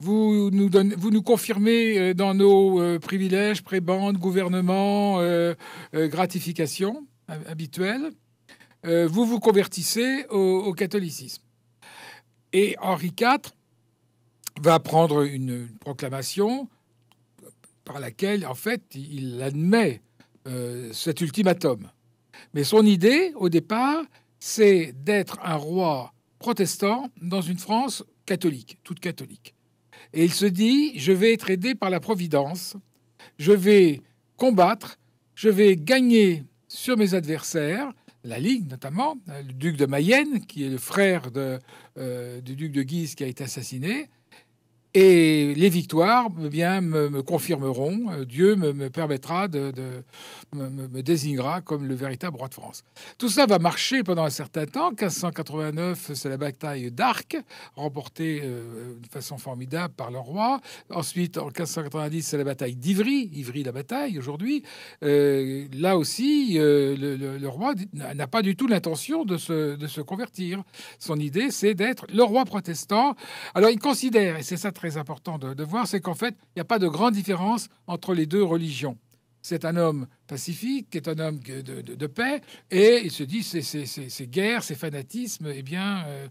Vous nous, vous nous confirmez dans nos privilèges, prébendes, gouvernement, gratification habituel. Euh, vous vous convertissez au, catholicisme. Et Henri IV va prendre une, proclamation par laquelle, en fait, il admet euh, cet ultimatum. Mais son idée, au départ, c'est d'être un roi protestant dans une France catholique, toute catholique. Et il se dit, je vais être aidé par la Providence, je vais combattre, je vais gagner sur mes adversaires, la Ligue notamment, euh, le duc de Mayenne, qui est le frère euh, du duc de Guise qui a été assassiné, et les victoires eh bien, me, confirmeront, euh, Dieu me, permettra de, me, désignera comme le véritable roi de France. Tout ça va marcher pendant un certain temps. 1589, c'est la bataille d'Arc, remportée euh, de façon formidable par le roi. Ensuite, en 1590, c'est la bataille d'Ivry, Ivry la bataille aujourd'hui. Euh, là aussi, le, roi n'a pas du tout l'intention de se, de se convertir. Son idée, c'est d'être le roi protestant. Alors, il considère, et c'est ça très important de, voir, c'est qu'en fait, il n'y a pas de grande différence entre les deux religions. C'est un homme pacifique, qui est un homme de, paix, et il se dit ces, guerres, ces fanatismes, eh bien, euh,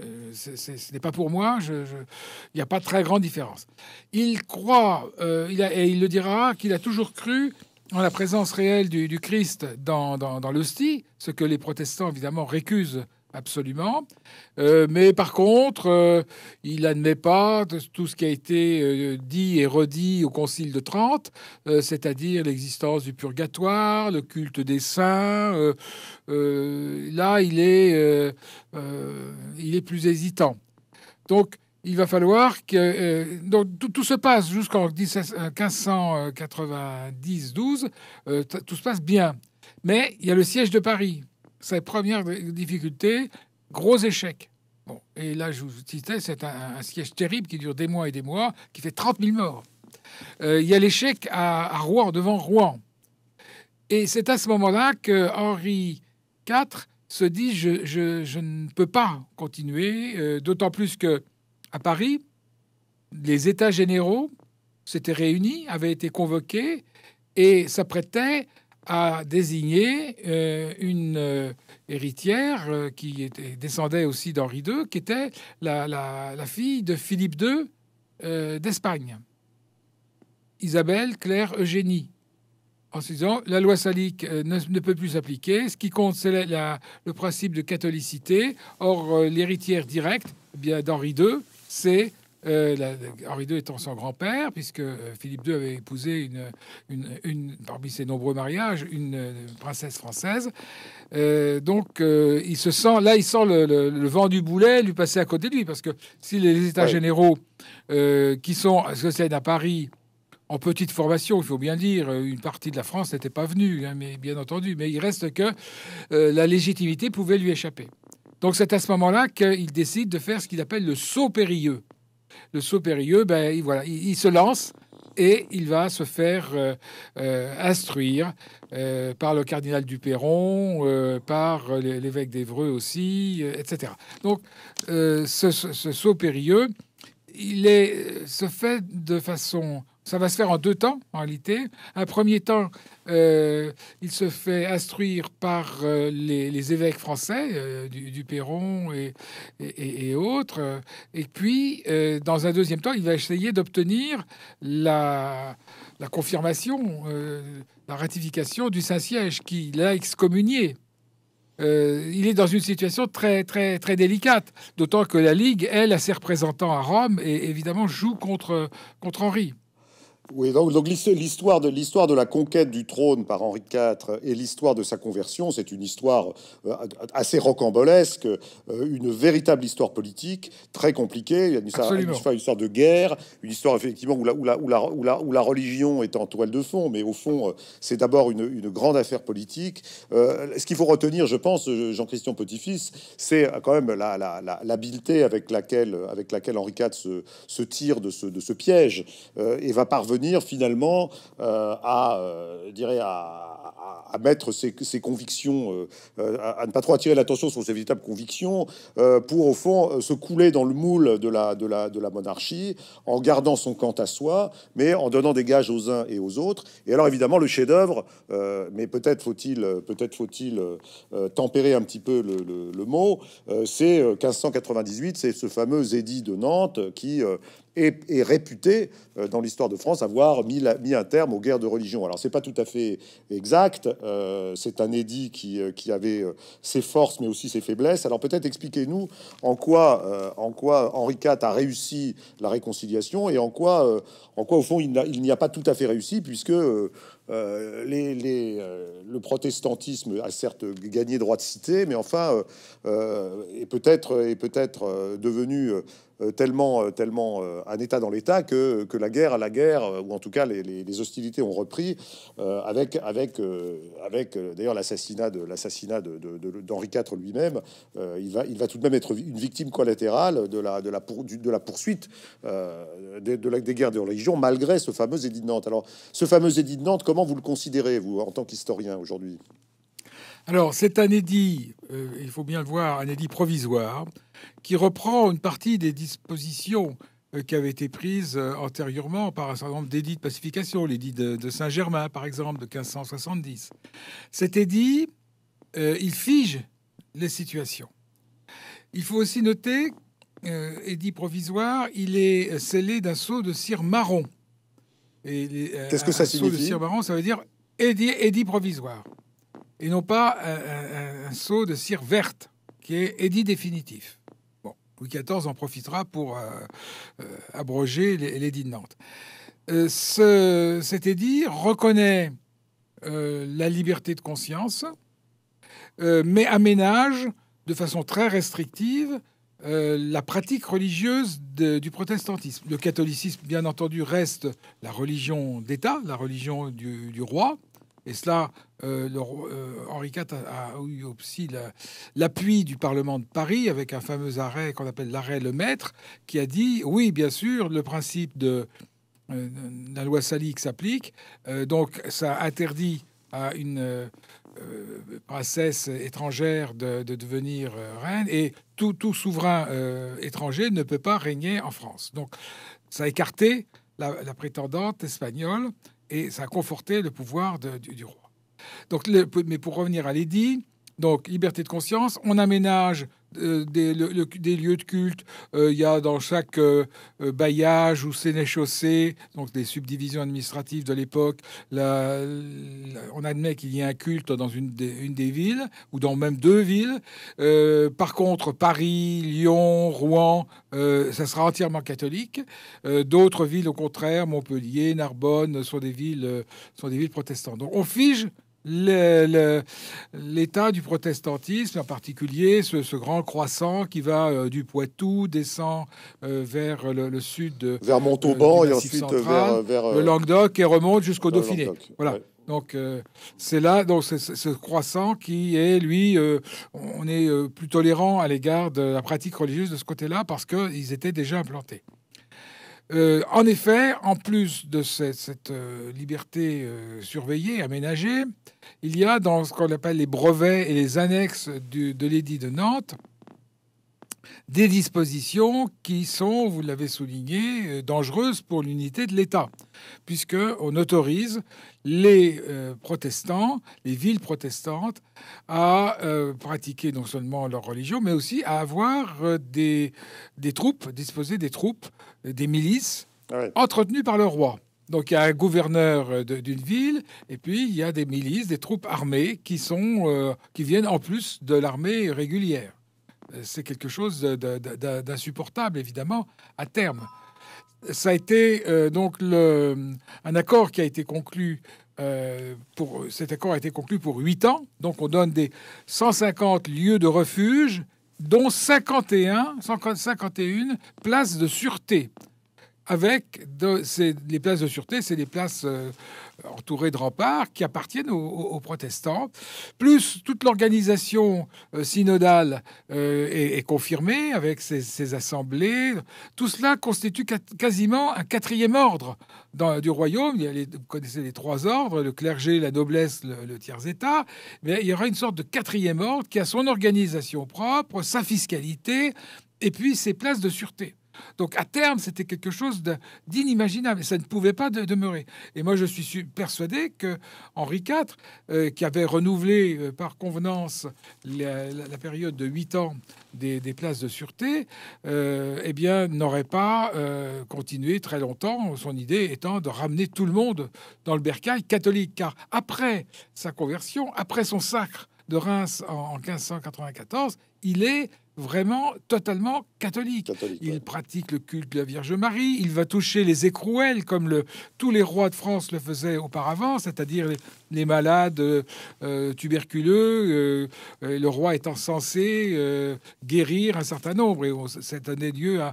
euh, ce n'est pas pour moi, il n'y a pas très grande différence. Il croit, euh, il et il le dira, qu'il a toujours cru en la présence réelle du, Christ dans, dans, dans l'hostie, ce que les protestants évidemment récusent Absolument. Euh, mais par contre, euh, il n'admet pas tout ce qui a été euh, dit et redit au Concile de Trente, c'est-à-dire l'existence du purgatoire, le culte des saints. là, il est, il est plus hésitant. Donc, il va falloir que... donc, tout, tout, se passe jusqu'en 1590-12, tout se passe bien. Mais il y a le siège de Paris sa première difficulté, gros échec. Bon, et là, je vous citais, c'est un, siège terrible qui dure des mois et des mois, qui fait 30 000 morts. Euh, il y a l'échec à, Rouen, devant Rouen. Et c'est à ce moment-là que Henri IV se dit je, ne peux pas continuer, euh, d'autant plus que à Paris, les États généraux s'étaient réunis, avaient été convoqués et s'apprêtaient a désigné euh, une euh, héritière euh, qui était, descendait aussi d'Henri II, qui était la, fille de Philippe II d'Espagne, Isabelle Claire Eugénie. En se disant, la loi salique ne, peut plus s'appliquer. Ce qui compte, c'est le principe de catholicité. Or, l'héritière directe eh bien d'Henri II, c'est euh, Henri II étant son grand-père, puisque euh, Philippe II avait épousé une, parmi ses nombreux mariages, une, euh, princesse française. donc, il se sent, là, il sent le, vent du boulet lui passer à côté de lui, parce que si les États généraux, qui sont, ce à Paris, en petite formation, il faut bien dire, une partie de la France n'était pas venue, hein, mais bien entendu, mais il reste que la légitimité pouvait lui échapper. Donc c'est à ce moment-là qu'il décide de faire ce qu'il appelle le saut périlleux le saut périlleux, ben, il, voilà, il, se lance et il va se faire euh, euh, instruire euh, par le cardinal du Perron, par l'évêque d'Evreux aussi, etc. Donc ce, saut périlleux, il se fait de façon ça va se faire en deux temps, en réalité. Un premier temps, euh, il se fait instruire par euh, les, évêques français, euh, du, du, Perron et, autres. Et puis, dans un deuxième temps, il va essayer d'obtenir la, la, confirmation, la ratification du Saint-Siège qui l'a excommunié. il est dans une situation très, très, très délicate, d'autant que la Ligue, elle, a ses représentants à Rome et évidemment joue contre, contre Henri. Oui, donc, l'histoire de l'histoire de la conquête du trône par Henri IV et l'histoire de sa conversion, c'est une histoire euh, assez rocambolesque, euh, une véritable histoire politique très compliquée. Il y a une histoire, de guerre, une histoire effectivement où la, religion est en toile de fond, mais au fond, euh, c'est d'abord une, grande affaire politique. ce qu'il faut retenir, je pense, Jean-Christian Petit-Fils, c'est quand même l'habileté avec laquelle avec laquelle Henri IV se, tire de ce, de ce piège et va parvenir finalement euh, à, euh, dirais, à, à, mettre ses, convictions, euh, à, ne pas trop attirer l'attention sur ses véritables convictions, pour au fond se couler dans le moule de la, monarchie, en gardant son camp à soi, mais en donnant des gages aux uns et aux autres. Et alors évidemment le chef-d'œuvre, mais peut-être faut-il peut-être faut-il tempérer un petit peu le, mot, c'est 1598, c'est ce fameux édit de Nantes qui est, réputé euh, dans l'histoire de France avoir mis, mis, un terme aux guerres de religion. Alors c'est pas tout à fait exact. Euh, c'est un édit qui, euh, avait ses forces mais aussi ses faiblesses. Alors peut-être expliquez-nous en quoi en quoi Henri IV a réussi la réconciliation et en quoi en quoi au fond il n'y a, pas tout à fait réussi puisque les, le protestantisme a certes gagné droit de cité, mais enfin est peut-être peut devenu euh, tellement, euh, tellement euh, un État dans l'État que, que, la guerre à la guerre, ou en tout cas les, hostilités ont repris avec, avec, avec d'ailleurs l'assassinat de l'assassinat de, d'Henri IV lui-même. il, va, il va tout de même être une victime collatérale de la, de la, de la poursuite de, des guerres de religion, malgré ce fameux édit de Nantes. Alors, ce fameux édit de Nantes, comment vous le considérez, vous, en tant qu'historien aujourd'hui alors, c'est un édit, euh, il faut bien le voir, un édit provisoire, qui reprend une partie des dispositions euh, qui avaient été prises euh, antérieurement par un certain nombre d'édits de pacification, l'édit de, Saint-Germain, par exemple, de 1570. Cet édit, il fige les situations. Il faut aussi noter, édit provisoire, il est scellé d'un sceau de cire marron. Qu'est-ce que ça signifie Sceau de cire marron, ça veut dire édit provisoire et non pas un, de cire verte qui est édit définitif. Bon, Louis XIV en profitera pour euh, euh, abroger l'édit de Nantes. Euh, ce, cet édit reconnaît la liberté de conscience, mais aménage de façon très restrictive la pratique religieuse du protestantisme. Le catholicisme, bien entendu, reste la religion d'État, la religion du roi, et cela, euh, euh, Henri IV a, eu aussi l'appui du Parlement de Paris avec un fameux arrêt qu'on appelle l'arrêt Le Maître, qui a dit oui, bien sûr, le principe de euh, la loi Salique s'applique, donc ça interdit à une princesse étrangère de, devenir reine, et tout, tout souverain étranger ne peut pas régner en France. Donc ça a écarté la prétendante espagnole et ça a conforté le pouvoir du, roi. Donc, mais pour revenir à l'édit, donc liberté de conscience, on aménage euh, des, des, lieux de culte. Euh, il y a dans chaque euh, bailliage ou sénéchaussée, donc des subdivisions administratives de l'époque, on admet qu'il y ait un culte dans une des, une des, villes, ou dans même deux villes. par contre, Paris, Lyon, Rouen, ça sera entièrement catholique. D'autres villes, au contraire, Montpellier, Narbonne, sont des villes, sont des villes protestantes. Donc on fige l'état du protestantisme, en particulier ce, grand croissant qui va euh, du Poitou, descend euh, vers le, sud, de, vers euh, Montauban et ensuite vers, le Languedoc et remonte jusqu'au Dauphiné. Voilà. Donc c'est là, donc ce croissant qui est lui, on est plus tolérant à l'égard de la pratique religieuse de ce côté-là parce qu'ils étaient déjà implantés. Euh, en effet, en plus de cette, euh, liberté euh, surveillée, aménagée, il y a dans ce qu'on appelle les brevets et les annexes de l'édit de Nantes des dispositions qui sont, vous l'avez souligné, dangereuses pour l'unité de l'État, puisque on autorise les protestants, les villes protestantes, à pratiquer non seulement leur religion, mais aussi à avoir des troupes, disposer des troupes des milices ah entretenues par le roi. Donc il y a un gouverneur euh, d'une ville et puis il y a des milices, des troupes armées qui sont euh, qui viennent en plus de l'armée régulière. Euh, c'est quelque chose d'insupportable évidemment à terme. Ça a été donc un accord qui a été conclu. pour, cet accord a été conclu pour huit ans, donc on donne des 150 lieux de refuge dont 51, 51 places de sûreté avec les places de sûreté, c'est des places euh, entourées de remparts qui appartiennent aux, protestants. Plus toute l'organisation euh, synodale euh, est, confirmée avec ses, assemblées. Tout cela constitue quasiment un quatrième ordre du royaume. vous connaissez les trois ordres, le clergé, la noblesse, le tiers-état. Mais il y aura une sorte de quatrième ordre qui a son organisation propre, sa fiscalité et puis ses places de sûreté. Donc à terme, c'était quelque chose d'inimaginable et ça ne pouvait pas demeurer. Et moi, je suis persuadé que Henri IV, euh, qui avait renouvelé euh, par convenance la, période de 8 ans des, places de sûreté, euh, eh bien, n'aurait pas continué très longtemps, son idée étant de ramener tout le monde dans le bercail catholique. Car après sa conversion, après son sacre de Reims en, 1594, il est vraiment totalement catholique. il pratique le culte de la Vierge Marie, il va toucher les écrouelles comme tous les rois de France le faisaient auparavant, c'est-à-dire les, malades euh, euh, tuberculeux. Euh, le roi étant censé guérir un certain nombre, et on, ça donnait lieu à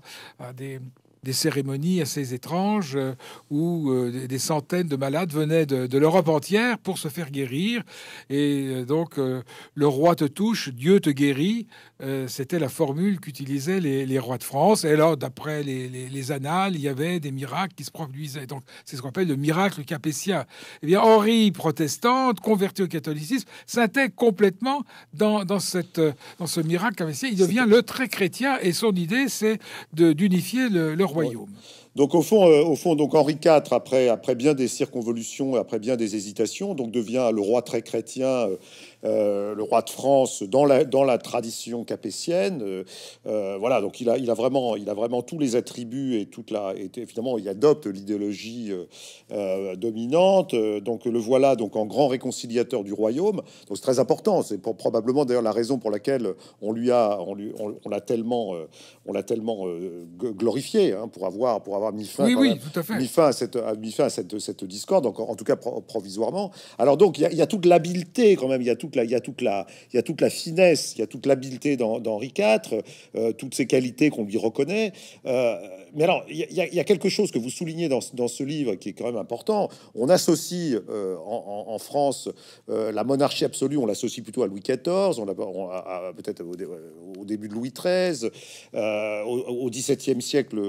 des, des cérémonies assez étranges euh, où euh, des centaines de malades venaient de l'Europe entière pour se faire guérir. Et euh, donc, le roi te touche, Dieu te guérit, euh, c'était la formule qu'utilisaient les, rois de France. Et alors, d'après les, annales, il y avait des miracles qui se produisaient. Donc, c'est ce qu'on appelle le miracle capétien. Eh bien, Henri, protestante, converti au catholicisme, s'intègre complètement dans, euh, ce miracle capétien. Il devient le très chrétien et son idée, c'est d'unifier le, royaume. Donc au fond, euh, au fond, donc Henri IV, après, après bien des circonvolutions, après bien des hésitations, donc devient le roi très chrétien euh, le roi de France dans la, dans la tradition capétienne. Euh, euh, voilà, donc il a, il, a vraiment, il a vraiment tous les attributs et toute la. Et finalement, il adopte l'idéologie dominante. Donc le voilà donc en grand réconciliateur du royaume. Donc c'est très important. C'est probablement d'ailleurs la raison pour laquelle on lui a, on lui, on, l'a tellement, on l'a tellement glorifié hein, pour avoir, pour avoir mis fin, oui, à mis fin à cette, à, mis fin à cette, discorde. Donc en, tout cas provisoirement. Alors donc il y, a, y a toute l'habileté quand même. Il y a tout il y a toute la, il toute la finesse, il y a toute l'habileté d'Henri IV, euh, toutes ces qualités qu'on lui reconnaît. Euh, mais alors, il y, a quelque chose que vous soulignez dans, ce livre qui est quand même important. On associe euh, en, France euh, la monarchie absolue, on l'associe plutôt à Louis XIV, on, on peut-être au, début de Louis XIII, euh, au XVIIe siècle,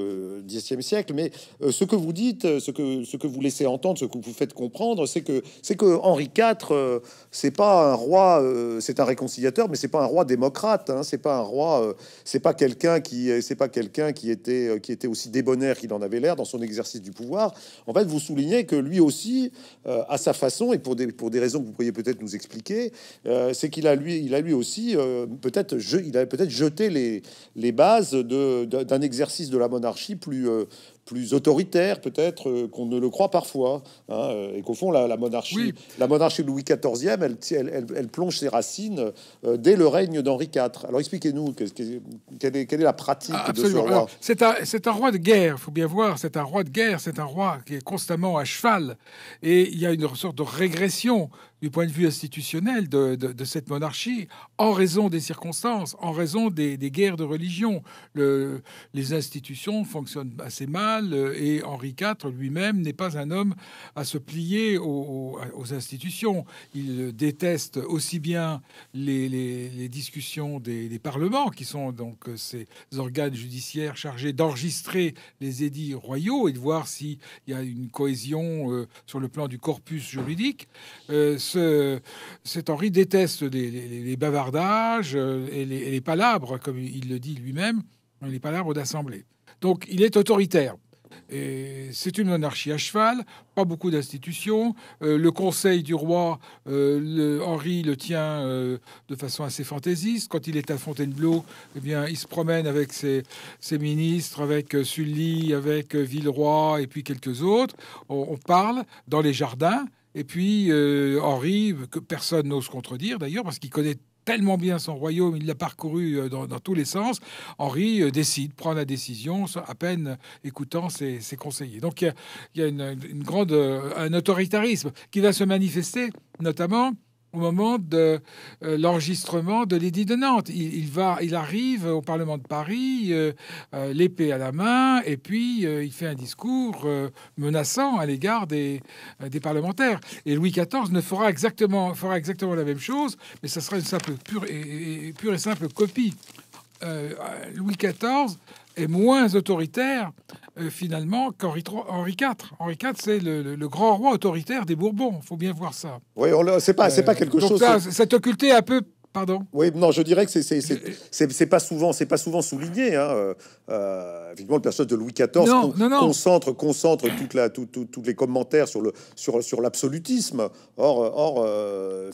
XVIIe siècle. Mais ce que vous dites, ce que, ce que vous laissez entendre, ce que vous faites comprendre, c'est que c'est que Henri IV, c'est pas un roi, c'est un réconciliateur, mais c'est pas un roi démocrate. Hein, c'est pas un roi, c'est pas quelqu'un qui, c'est pas quelqu'un qui était, qui était aussi débonnaire qu'il en avait l'air dans son exercice du pouvoir, en fait, vous soulignez que lui aussi, euh, à sa façon, et pour des, pour des raisons que vous pourriez peut-être nous expliquer, euh, c'est qu'il a lui, il a lui aussi euh, peut-être, je, il peut-être jeté les, les bases de, d'un exercice de la monarchie plus, plus autoritaire peut-être euh, qu'on ne le croit parfois, hein, euh, et qu'au fond la, monarchie, la monarchie de Louis XIV, elle, elle, plonge ses racines euh, dès le règne d'Henri IV. Alors expliquez-nous quelle est, quelle est la pratique de ce roi. C'est un, un, roi de guerre, faut bien voir, c'est un roi de guerre, c'est un roi qui est constamment à cheval, et il y a une sorte de régression du point de vue institutionnel de, cette monarchie, en raison des circonstances, en raison des, guerres de religion. Le, les institutions fonctionnent assez mal euh, et Henri IV lui-même n'est pas un homme à se plier aux, institutions. Il déteste aussi bien les, discussions des, parlements, qui sont donc euh, ces organes judiciaires chargés d'enregistrer les édits royaux et de voir s'il y a une cohésion euh, sur le plan du corpus juridique. Euh, cet Henri déteste les, bavardages euh, et les, palabres, comme il le dit lui-même, les palabres d'assemblée. Donc il est autoritaire. C'est une monarchie à cheval, pas beaucoup d'institutions. Euh, le conseil du roi, Henri le tient de façon assez fantaisiste. Quand il est à Fontainebleau, eh bien, il se promène avec ses, ministres, avec Sully, avec Villeroy et puis quelques autres. on parle dans les jardins. Et puis euh, Henri, que personne n'ose contredire d'ailleurs, parce qu'il connaît tellement bien son royaume, il l'a parcouru euh, dans, tous les sens, Henri euh, décide, prend la décision à peine écoutant ses, conseillers. Donc il y a, un autoritarisme qui va se manifester notamment au moment de euh, l'enregistrement de l'édit de Nantes. Il, va, il arrive au Parlement de Paris, euh, euh, l'épée à la main, et puis il fait un discours menaçant à l'égard des, des parlementaires. Et Louis XIV ne fera exactement, fera exactement la même chose, mais ça sera une simple, pure et, et, pure et simple copie. Louis XIV est moins autoritaire euh, finalement qu'Henri Henri IV. Henri IV, c'est le, grand roi autoritaire des Bourbons. Il faut bien voir ça. Oui, c'est pas, c'est pas euh, quelque chose. cette occulté un peu Pardon Oui, non, je dirais que euh, c'est pas souvent, c'est pas souvent souligné. Hein. évidemment, euh, euh, le personnage de Louis XIV non, concentre, concentre toute la, tout, les commentaires sur le sur sur l'absolutisme. Or, or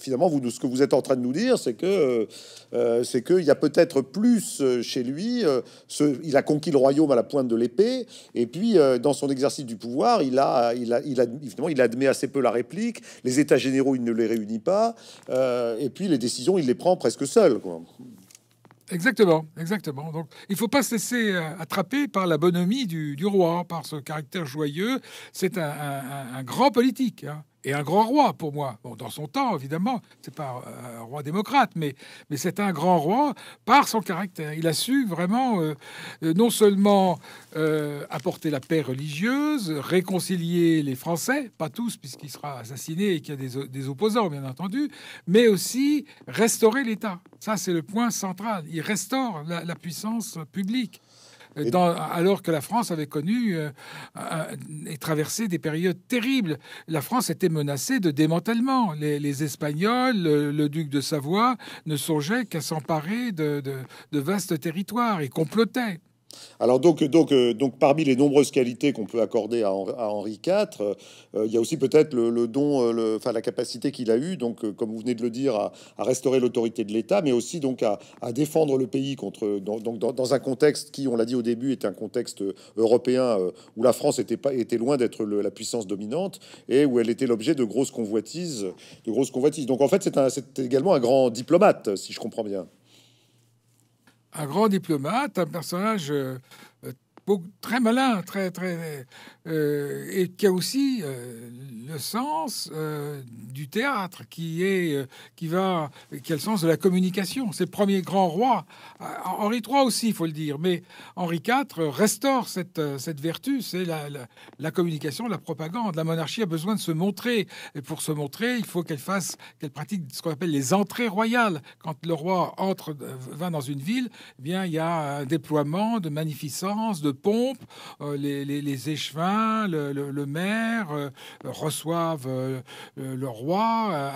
finalement, vous, ce que vous êtes en train de nous dire, c'est que c'est y a peut-être plus chez lui. Ce, il a conquis le royaume à la pointe de l'épée, et puis dans son exercice du pouvoir, il a, il a, il a, évidemment, il admet assez peu la réplique. Les États généraux, il ne les réunit pas, et puis les décisions, il les prend presque seul. Exactement, exactement. Donc, il ne faut pas se laisser euh, attraper par la bonhomie du, roi, par ce caractère joyeux. C'est un, grand politique. Hein et un grand roi pour moi. dans son temps, évidemment, c'est pas un roi démocrate, mais, mais c'est un grand roi par son caractère. Il a su vraiment euh, euh, non seulement euh, apporter la paix religieuse, réconcilier les Français, pas tous, puisqu'il sera assassiné et qu'il y a des, opposants, bien entendu, mais aussi restaurer l'État. Ça, c'est le point central. Il restaure la puissance publique alors que la France avait connu euh, euh, et traversé des périodes terribles. La France était menacée de démantèlement. Les, Espagnols, le, duc de Savoie, ne songeaient qu'à s'emparer de vastes territoires et complotaient. Alors donc, donc, euh, donc parmi les nombreuses qualités qu'on peut accorder à, Henri IV, euh, il y a aussi peut-être le, don, euh, enfin la capacité qu'il a eue, donc comme vous venez de le dire, à, restaurer l'autorité de l'État, mais aussi donc à, défendre le pays contre, dans, donc dans, un contexte qui, on l'a dit au début, était un contexte européen où la France était pas était loin d'être la puissance dominante et où elle était l'objet de grosses convoitises, de grosses convoitises. Donc en fait, c'est également un grand diplomate, si je comprends bien un grand diplomate, un personnage euh, très malin, très, très, euh, et qui a aussi euh, le sens euh, du théâtre, qui est, qui va, qui a le sens de la communication. ces premiers grands rois, Henri III aussi, il faut le dire, mais Henri IV restaure cette, cette vertu, c'est la, la, communication, la propagande. La monarchie a besoin de se montrer, et pour se montrer, il faut qu'elle fasse, qu'elle pratique ce qu'on appelle les entrées royales. Quand le roi entre, va dans une ville, eh bien, il y a un déploiement de magnificence, de pompe, euh, les, les, échevins, le, maire euh, reçoivent euh, le roi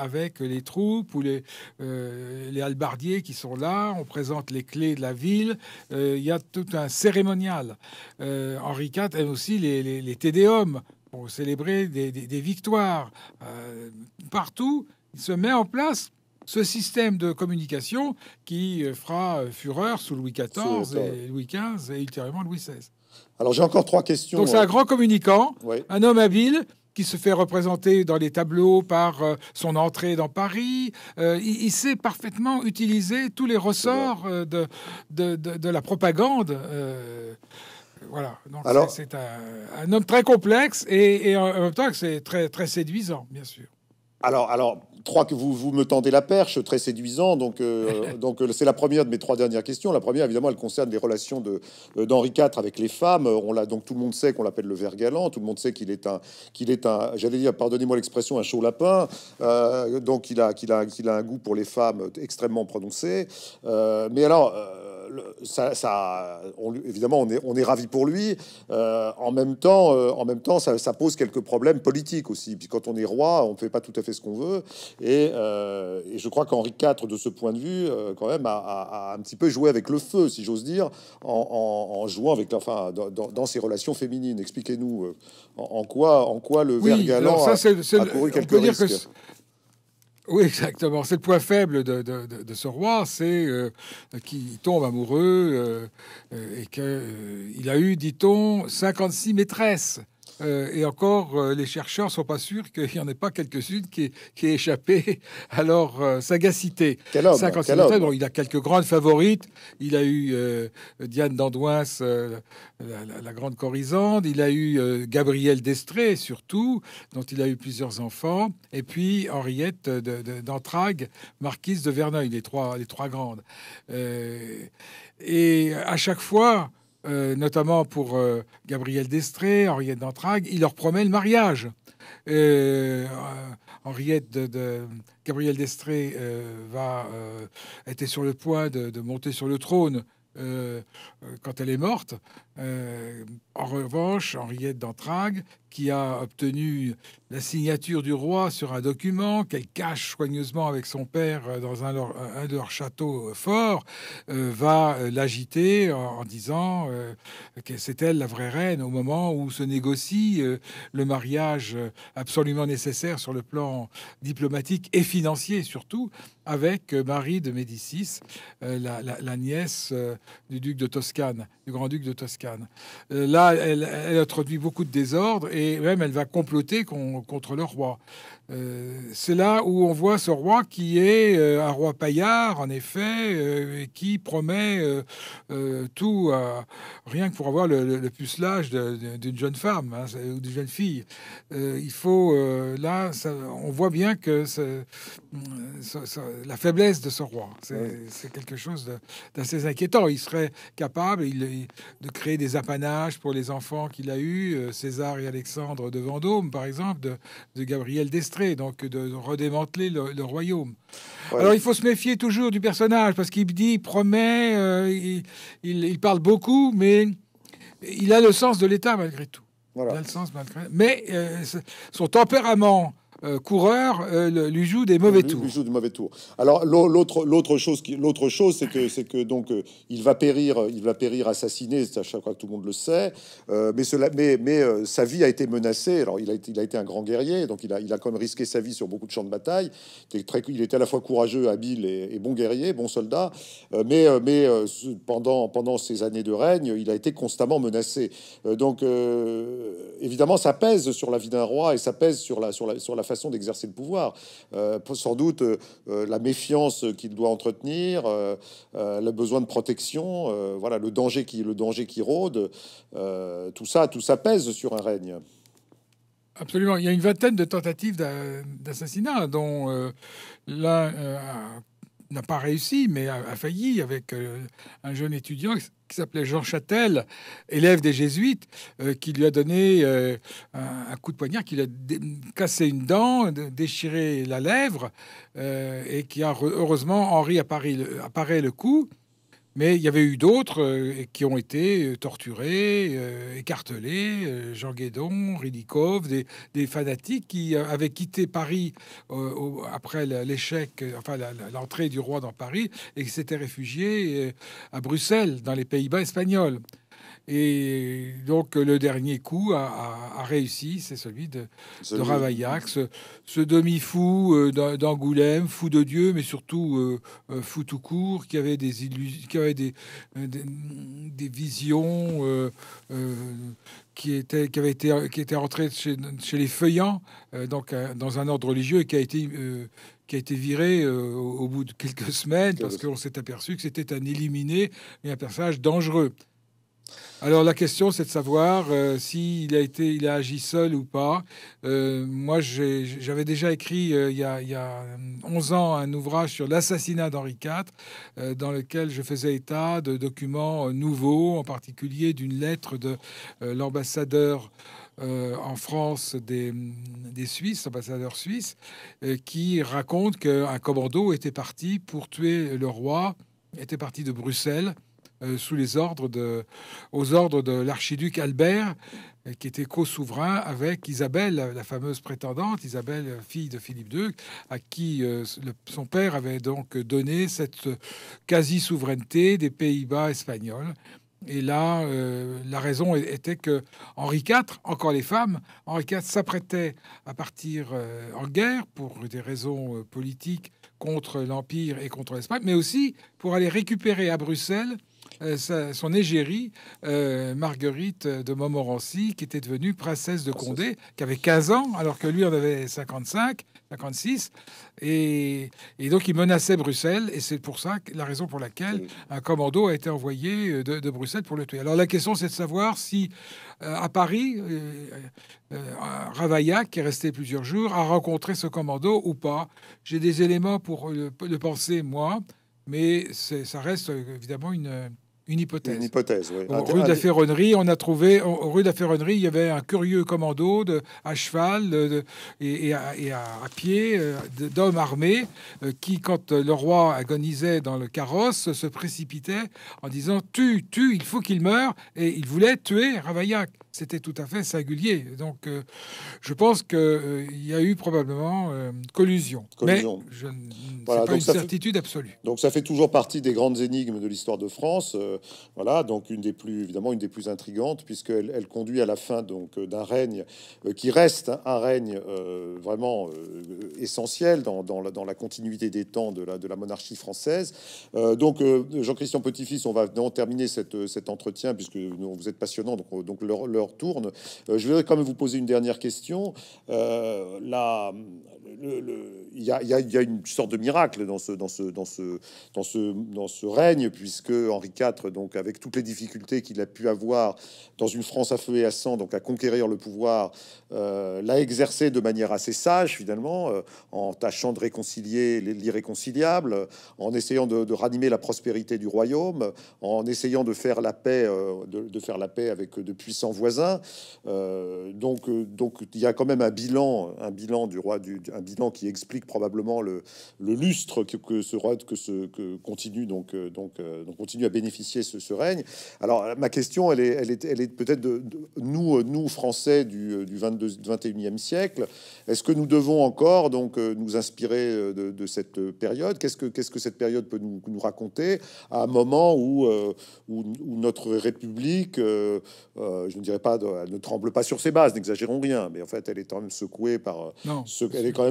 avec les troupes ou les, les qui sont là. On présente les clés de la ville. Il y a tout un cérémonial. Henri IV aime aussi les, les, Tédéums pour célébrer des, victoires. partout, il se met en place ce système de communication qui fera fureur sous Louis XIV et Louis XV et ultérieurement Louis XVI. Alors j'ai encore trois questions. Donc c'est un grand communicant, un homme habile, qui se fait représenter dans les tableaux par euh, son entrée dans Paris. Euh, il, sait parfaitement utiliser tous les ressorts euh, de, de, la propagande. voilà. Donc c'est un, homme très complexe et, et en même temps c'est très très séduisant, bien sûr. Alors, alors, trois que vous, me tendez la perche, très séduisant. Donc, euh, donc euh, c'est la première de mes trois dernières questions. La première, évidemment, elle concerne les relations de euh, d'Henri IV avec les femmes. On l'a donc tout le monde sait qu'on l'appelle le ver galant. Tout le monde sait qu'il est un qu'il est un. J'allais dire, pardonnez-moi l'expression, un chaud lapin. donc, il a qu'il a qu'il a un goût pour les femmes extrêmement prononcé. mais alors ça, ça on, évidemment, on est, on est ravi pour lui. Euh, en même temps, euh, en même temps, ça, pose quelques problèmes politiques aussi. Puis quand on est roi, on ne fait pas tout à fait ce qu'on veut. Et, euh, je crois qu'Henri IV, de ce point de vue, quand même, a, un petit peu joué avec le feu, si j'ose dire, en, jouant avec, enfin, dans, dans, ses relations féminines. Expliquez-nous en, quoi, en quoi le oui, Ça, a, a, couru quelques oui, exactement. C'est le point faible de, ce roi, c'est euh, qu'il tombe amoureux euh, euh, et qu'il a eu, dit-on, 56 maîtresses. Euh, et encore, euh, les chercheurs ne sont pas sûrs qu'il n'y en ait pas quelques-unes qui, aient échappé à leur euh, sagacité. Quel homme, il a quelques grandes favorites. Il a eu Diane d'Andoins, la, grande corisande. Il a eu Gabriel d'Estrée, surtout, dont il a eu plusieurs enfants. Et puis Henriette d'Entrague, marquise de Verneuil, les trois, les trois grandes. et à chaque fois, euh, notamment pour euh, Gabriel Destré, Henriette d'Entragues. il leur promet le mariage. Euh, Henriette de, Gabriel va était sur le point de monter sur le trône quand elle est morte. Euh, en revanche, Henriette d'Entrague, qui a obtenu la signature du roi sur un document qu'elle cache soigneusement avec son père euh, dans un, un de leurs châteaux euh, forts, va l'agiter en, disant que c'est elle la vraie reine au moment où se négocie le mariage absolument nécessaire sur le plan diplomatique et financier surtout avec Marie de Médicis, la, la, nièce du duc de Toscane, du grand-duc de Toscane. Euh, là, elle, introduit beaucoup de désordre et même elle va comploter contre le roi. Euh, c'est là où on voit ce roi qui est euh, un roi paillard, en effet, euh, et qui promet tout, rien que pour avoir le, pucelage d'une jeune femme hein, ou d'une jeune fille. il faut, là, on voit bien que la faiblesse de ce roi, c'est quelque chose d'assez inquiétant. Il serait capable il, de créer des apanages pour les enfants qu'il a eus, César et Alexandre de Vendôme, par exemple, de, de Gabriel d'Estrée donc de redémanteler le, royaume. Alors il faut se méfier toujours du personnage, parce qu'il dit, il promet, euh, il, parle beaucoup, mais il a le sens de l'État malgré tout. le sens Mais euh, son tempérament euh, coureur euh, lui joue des mauvais tours. Lui joue des mauvais tours. Alors l'autre l'autre chose l'autre chose c'est que c'est que donc euh, il va périr il va périr assassiné à chaque fois que tout le monde le sait mais cela mais mais sa vie a été menacée alors il a été, il a été un grand guerrier donc il a il a quand même risqué sa vie sur beaucoup de champs de bataille il était très il était à la fois courageux habile et, bon guerrier bon soldat mais mais pendant pendant ses années de règne il a été constamment menacé donc évidemment ça pèse sur la vie d'un roi et ça pèse sur la sur la sur la façon d'exercer le pouvoir. Euh, sans doute euh, euh, la méfiance qu'il doit entretenir, euh, le besoin de protection, voilà, le danger qui, le danger qui rôde, tout ça, tout ça pèse sur un règne. Absolument. Il y a une vingtaine de tentatives d'assassinat, dont l'un n'a pas réussi, mais a failli avec un jeune étudiant qui s'appelait Jean Châtel, élève des jésuites, euh, qui lui a donné euh, un, coup de poignard, qui lui a cassé une dent, déchiré la lèvre, euh, et qui a heureusement Henri apparaît apparaît le coup. Mais il y avait eu d'autres euh, qui ont été euh, torturés, euh, écartelés, Jean Guédon, Ridikov, des, fanatiques qui avaient quitté Paris après l'échec, enfin l'entrée du roi dans Paris, et qui s'étaient réfugiés à Bruxelles, dans les Pays-Bas espagnols. Et donc le dernier coup a, réussi, c'est celui de, de Ravaillac, ce, demi-fou euh, d'Angoulême, fou de Dieu, mais surtout euh, euh, fou tout court, qui avait des qui avait des, des, visions. qui était qui avait été qui était rentré chez, les feuillants donc dans un ordre religieux et qui a été qui a été viré au bout de quelques semaines parce qu'on s'est aperçu que c'était un éliminé et un personnage dangereux alors la question, c'est de savoir euh, s'il a été, il a agi seul ou pas. Euh, moi, j'avais déjà écrit euh, il, y a, 11 ans un ouvrage sur l'assassinat d'Henri IV, dans lequel je faisais état de documents nouveaux, en particulier d'une lettre de l'ambassadeur. en France des, Suisses, qui raconte qu'un commando était parti pour tuer le roi, était parti de Bruxelles euh, sous les ordres de, aux ordres de l'archiduc Albert, euh, qui était co-souverain avec Isabelle, la fameuse prétendante, Isabelle, euh, fille de Philippe II, à qui son père avait donc donné cette quasi-souveraineté des Pays-Bas espagnols. Et là, la raison était que Henri IV, encore les femmes, Henri IV s'apprêtait à partir en guerre pour des raisons politiques contre l'Empire et contre l'Espagne, mais aussi pour aller récupérer à Bruxelles euh, son égérie, euh, Marguerite de Montmorency, qui était devenue princesse de Condé, qui avait 15 ans, alors que lui en avait 55, 56. Et, donc il menaçait Bruxelles, et c'est pour ça la raison pour laquelle un commando a été envoyé euh, de, Bruxelles pour le tuer. Alors la question, c'est de savoir si à Paris, Ravaillac, qui est resté plusieurs jours, a rencontré ce commando ou pas. J'ai des éléments pour le penser, moi mais ça reste évidemment une, une hypothèse. Une hypothèse, rue de la Ferronnerie, on a trouvé, rue de la Ferronnerie, il y avait un curieux commando de, à cheval et, à, pied euh, d'hommes armés euh, qui, quand le roi agonisait dans le carrosse, se précipitait en disant Tue, tue, il faut qu'il meure. Et il voulait tuer Ravaillac c'était tout à fait singulier. Donc, euh, je pense qu'il euh, il y a eu probablement euh, collusion. Mais je voilà, pas une certitude absolue. Donc, ça fait toujours partie des grandes énigmes de l'histoire de France. voilà, donc une des plus, évidemment, une des plus intrigantes, puisqu'elle elle conduit à la fin donc d'un règne qui reste hein, un règne vraiment essentiel dans, dans, la, continuité des temps de la, de la monarchie française. donc, Jean-Christian petit on va non, terminer cette, cet entretien, puisque vous êtes passionnant. Donc, donc euh, je voudrais quand même vous poser une dernière question. Euh, la, il y a, une sorte de miracle dans ce, dans ce, dans ce, dans ce, dans ce règne, puisque Henri IV, donc avec toutes les difficultés qu'il a pu avoir dans une France à feu et à sang, donc à conquérir le pouvoir, euh, l'a exercé de manière assez sage finalement, euh, en tâchant de réconcilier l'irréconciliable, en essayant de, ranimer la prospérité du royaume, en essayant de faire la paix, euh, de, faire la paix avec de puissants voisins. donc, donc il y a quand même un bilan, un bilan du roi du bilan qui explique probablement le, lustre que, que ce que ce que continue donc euh, donc euh, donc continue à bénéficier ce, règne. Alors ma question, elle est elle peut-être de, nous euh, nous français du, du 22 21e siècle, est-ce que nous devons encore donc nous inspirer de, cette période Qu'est-ce que cette période peut nous, raconter à un moment où notre République, je ne dirais pas, ne tremble pas sur ses bases, n'exagérons rien, mais en fait elle est quand même secouée par ce,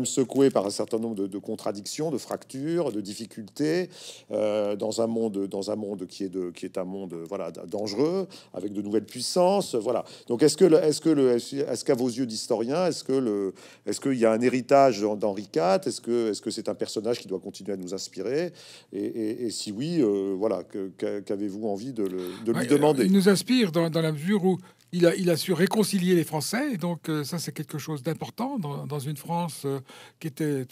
secoué par un certain nombre de, contradictions, de fractures, de difficultés, euh, dans un monde, dans un monde qui est de, qui est un monde, voilà, dangereux, avec de nouvelles puissances, voilà. Donc est-ce que, est-ce que le, est-ce qu'à vos yeux d'historien, est-ce que le, est-ce qu'il y a un héritage d'Henri IV Est-ce que, est-ce que c'est un personnage qui doit continuer à nous inspirer et, si oui, euh, voilà, qu'avez-vous envie de, lui demander Il nous inspire dans, dans la mesure où il a, su réconcilier les Français. Et donc, euh, ça, c'est quelque chose d'important dans, une France euh, qui était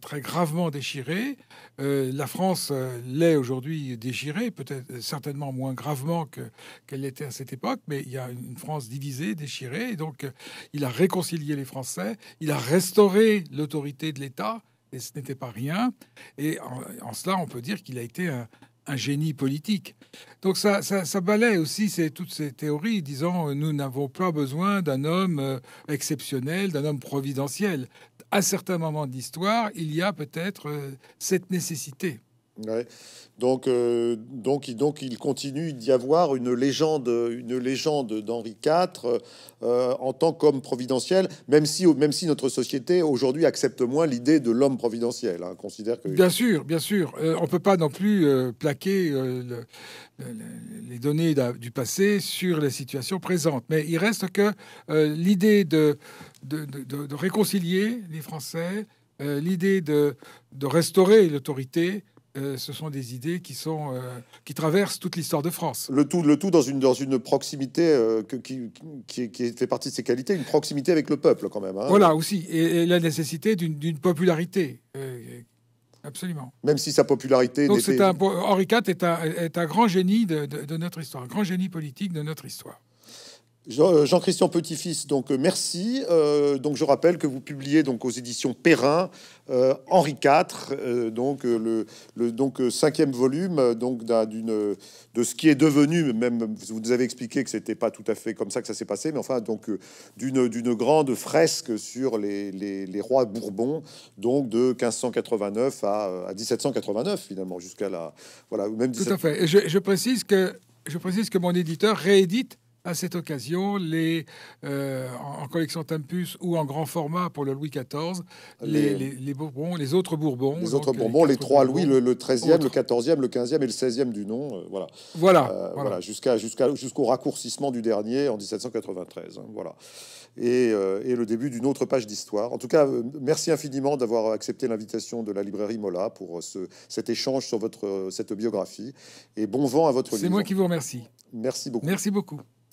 très, gravement déchirée. Euh, la France l'est aujourd'hui déchirée, peut-être certainement moins gravement qu'elle l'était à cette époque, mais il y a une France divisée, déchirée. Et donc, il a réconcilié les Français. Il a restauré l'autorité de l'État. Et ce n'était pas rien. Et en, cela, on peut dire qu'il a été un, un génie politique. Donc ça, ça, balaie aussi toutes ces théories disant euh, nous n'avons pas besoin d'un homme euh, exceptionnel, d'un homme providentiel. À certains moments de l'histoire, il y a peut-être euh, cette nécessité. Donc, euh, donc, donc, il continue d'y avoir une légende, une légende d'Henri IV euh, en tant qu'homme providentiel, même si, même si notre société aujourd'hui accepte moins l'idée de l'homme providentiel. Hein. considère que bien sûr, bien sûr, on euh, on peut pas non plus plaquer les données du passé sur la situation présente, mais il reste que l'idée de réconcilier les Français, l'idée de restaurer l'autorité euh, ce sont des idées qui sont euh, qui traversent toute l'histoire de France. Le tout, le tout dans une dans une proximité euh, qui, fait partie de ses qualités, une proximité avec le peuple quand même. Hein. Voilà aussi et, la nécessité d'une popularité. Absolument. Même si sa popularité. Donc c'est un, Henri IV est un, grand génie de notre histoire, un grand génie politique de notre histoire. Euh, Jean-Christian Petit-Fils, donc euh, merci. Euh, donc je rappelle que vous publiez donc aux éditions Perrin Henri IV, donc le, donc cinquième volume donc d'une de ce qui est devenu même vous nous avez expliqué que c'était pas tout à fait comme ça que ça s'est passé, mais enfin donc d'une d'une grande fresque sur les, rois bourbons donc de 1589 à, 1789 finalement jusqu'à la voilà même 17... tout à fait. je précise que je précise que mon éditeur réédite à cette occasion, les, euh, en, collection Tempus ou en grand format pour le Louis XIV, les, les Bourbons, les autres Bourbons. Les autres Bourbons, les, trois Louis, le, le 13e, le 14e, le 15e et le 16e du nom. Euh, voilà. Euh, voilà. voilà. Jusqu'à, jusqu'à, jusqu'au raccourcissement du dernier en 1793. Hein, voilà. Et, le début d'une autre page d'histoire. En tout cas, merci infiniment d'avoir accepté l'invitation de la librairie Mola pour ce, cet échange sur votre, cette biographie. Et bon vent à votre livre. C'est moi qui vous remercie. Merci beaucoup. Merci beaucoup.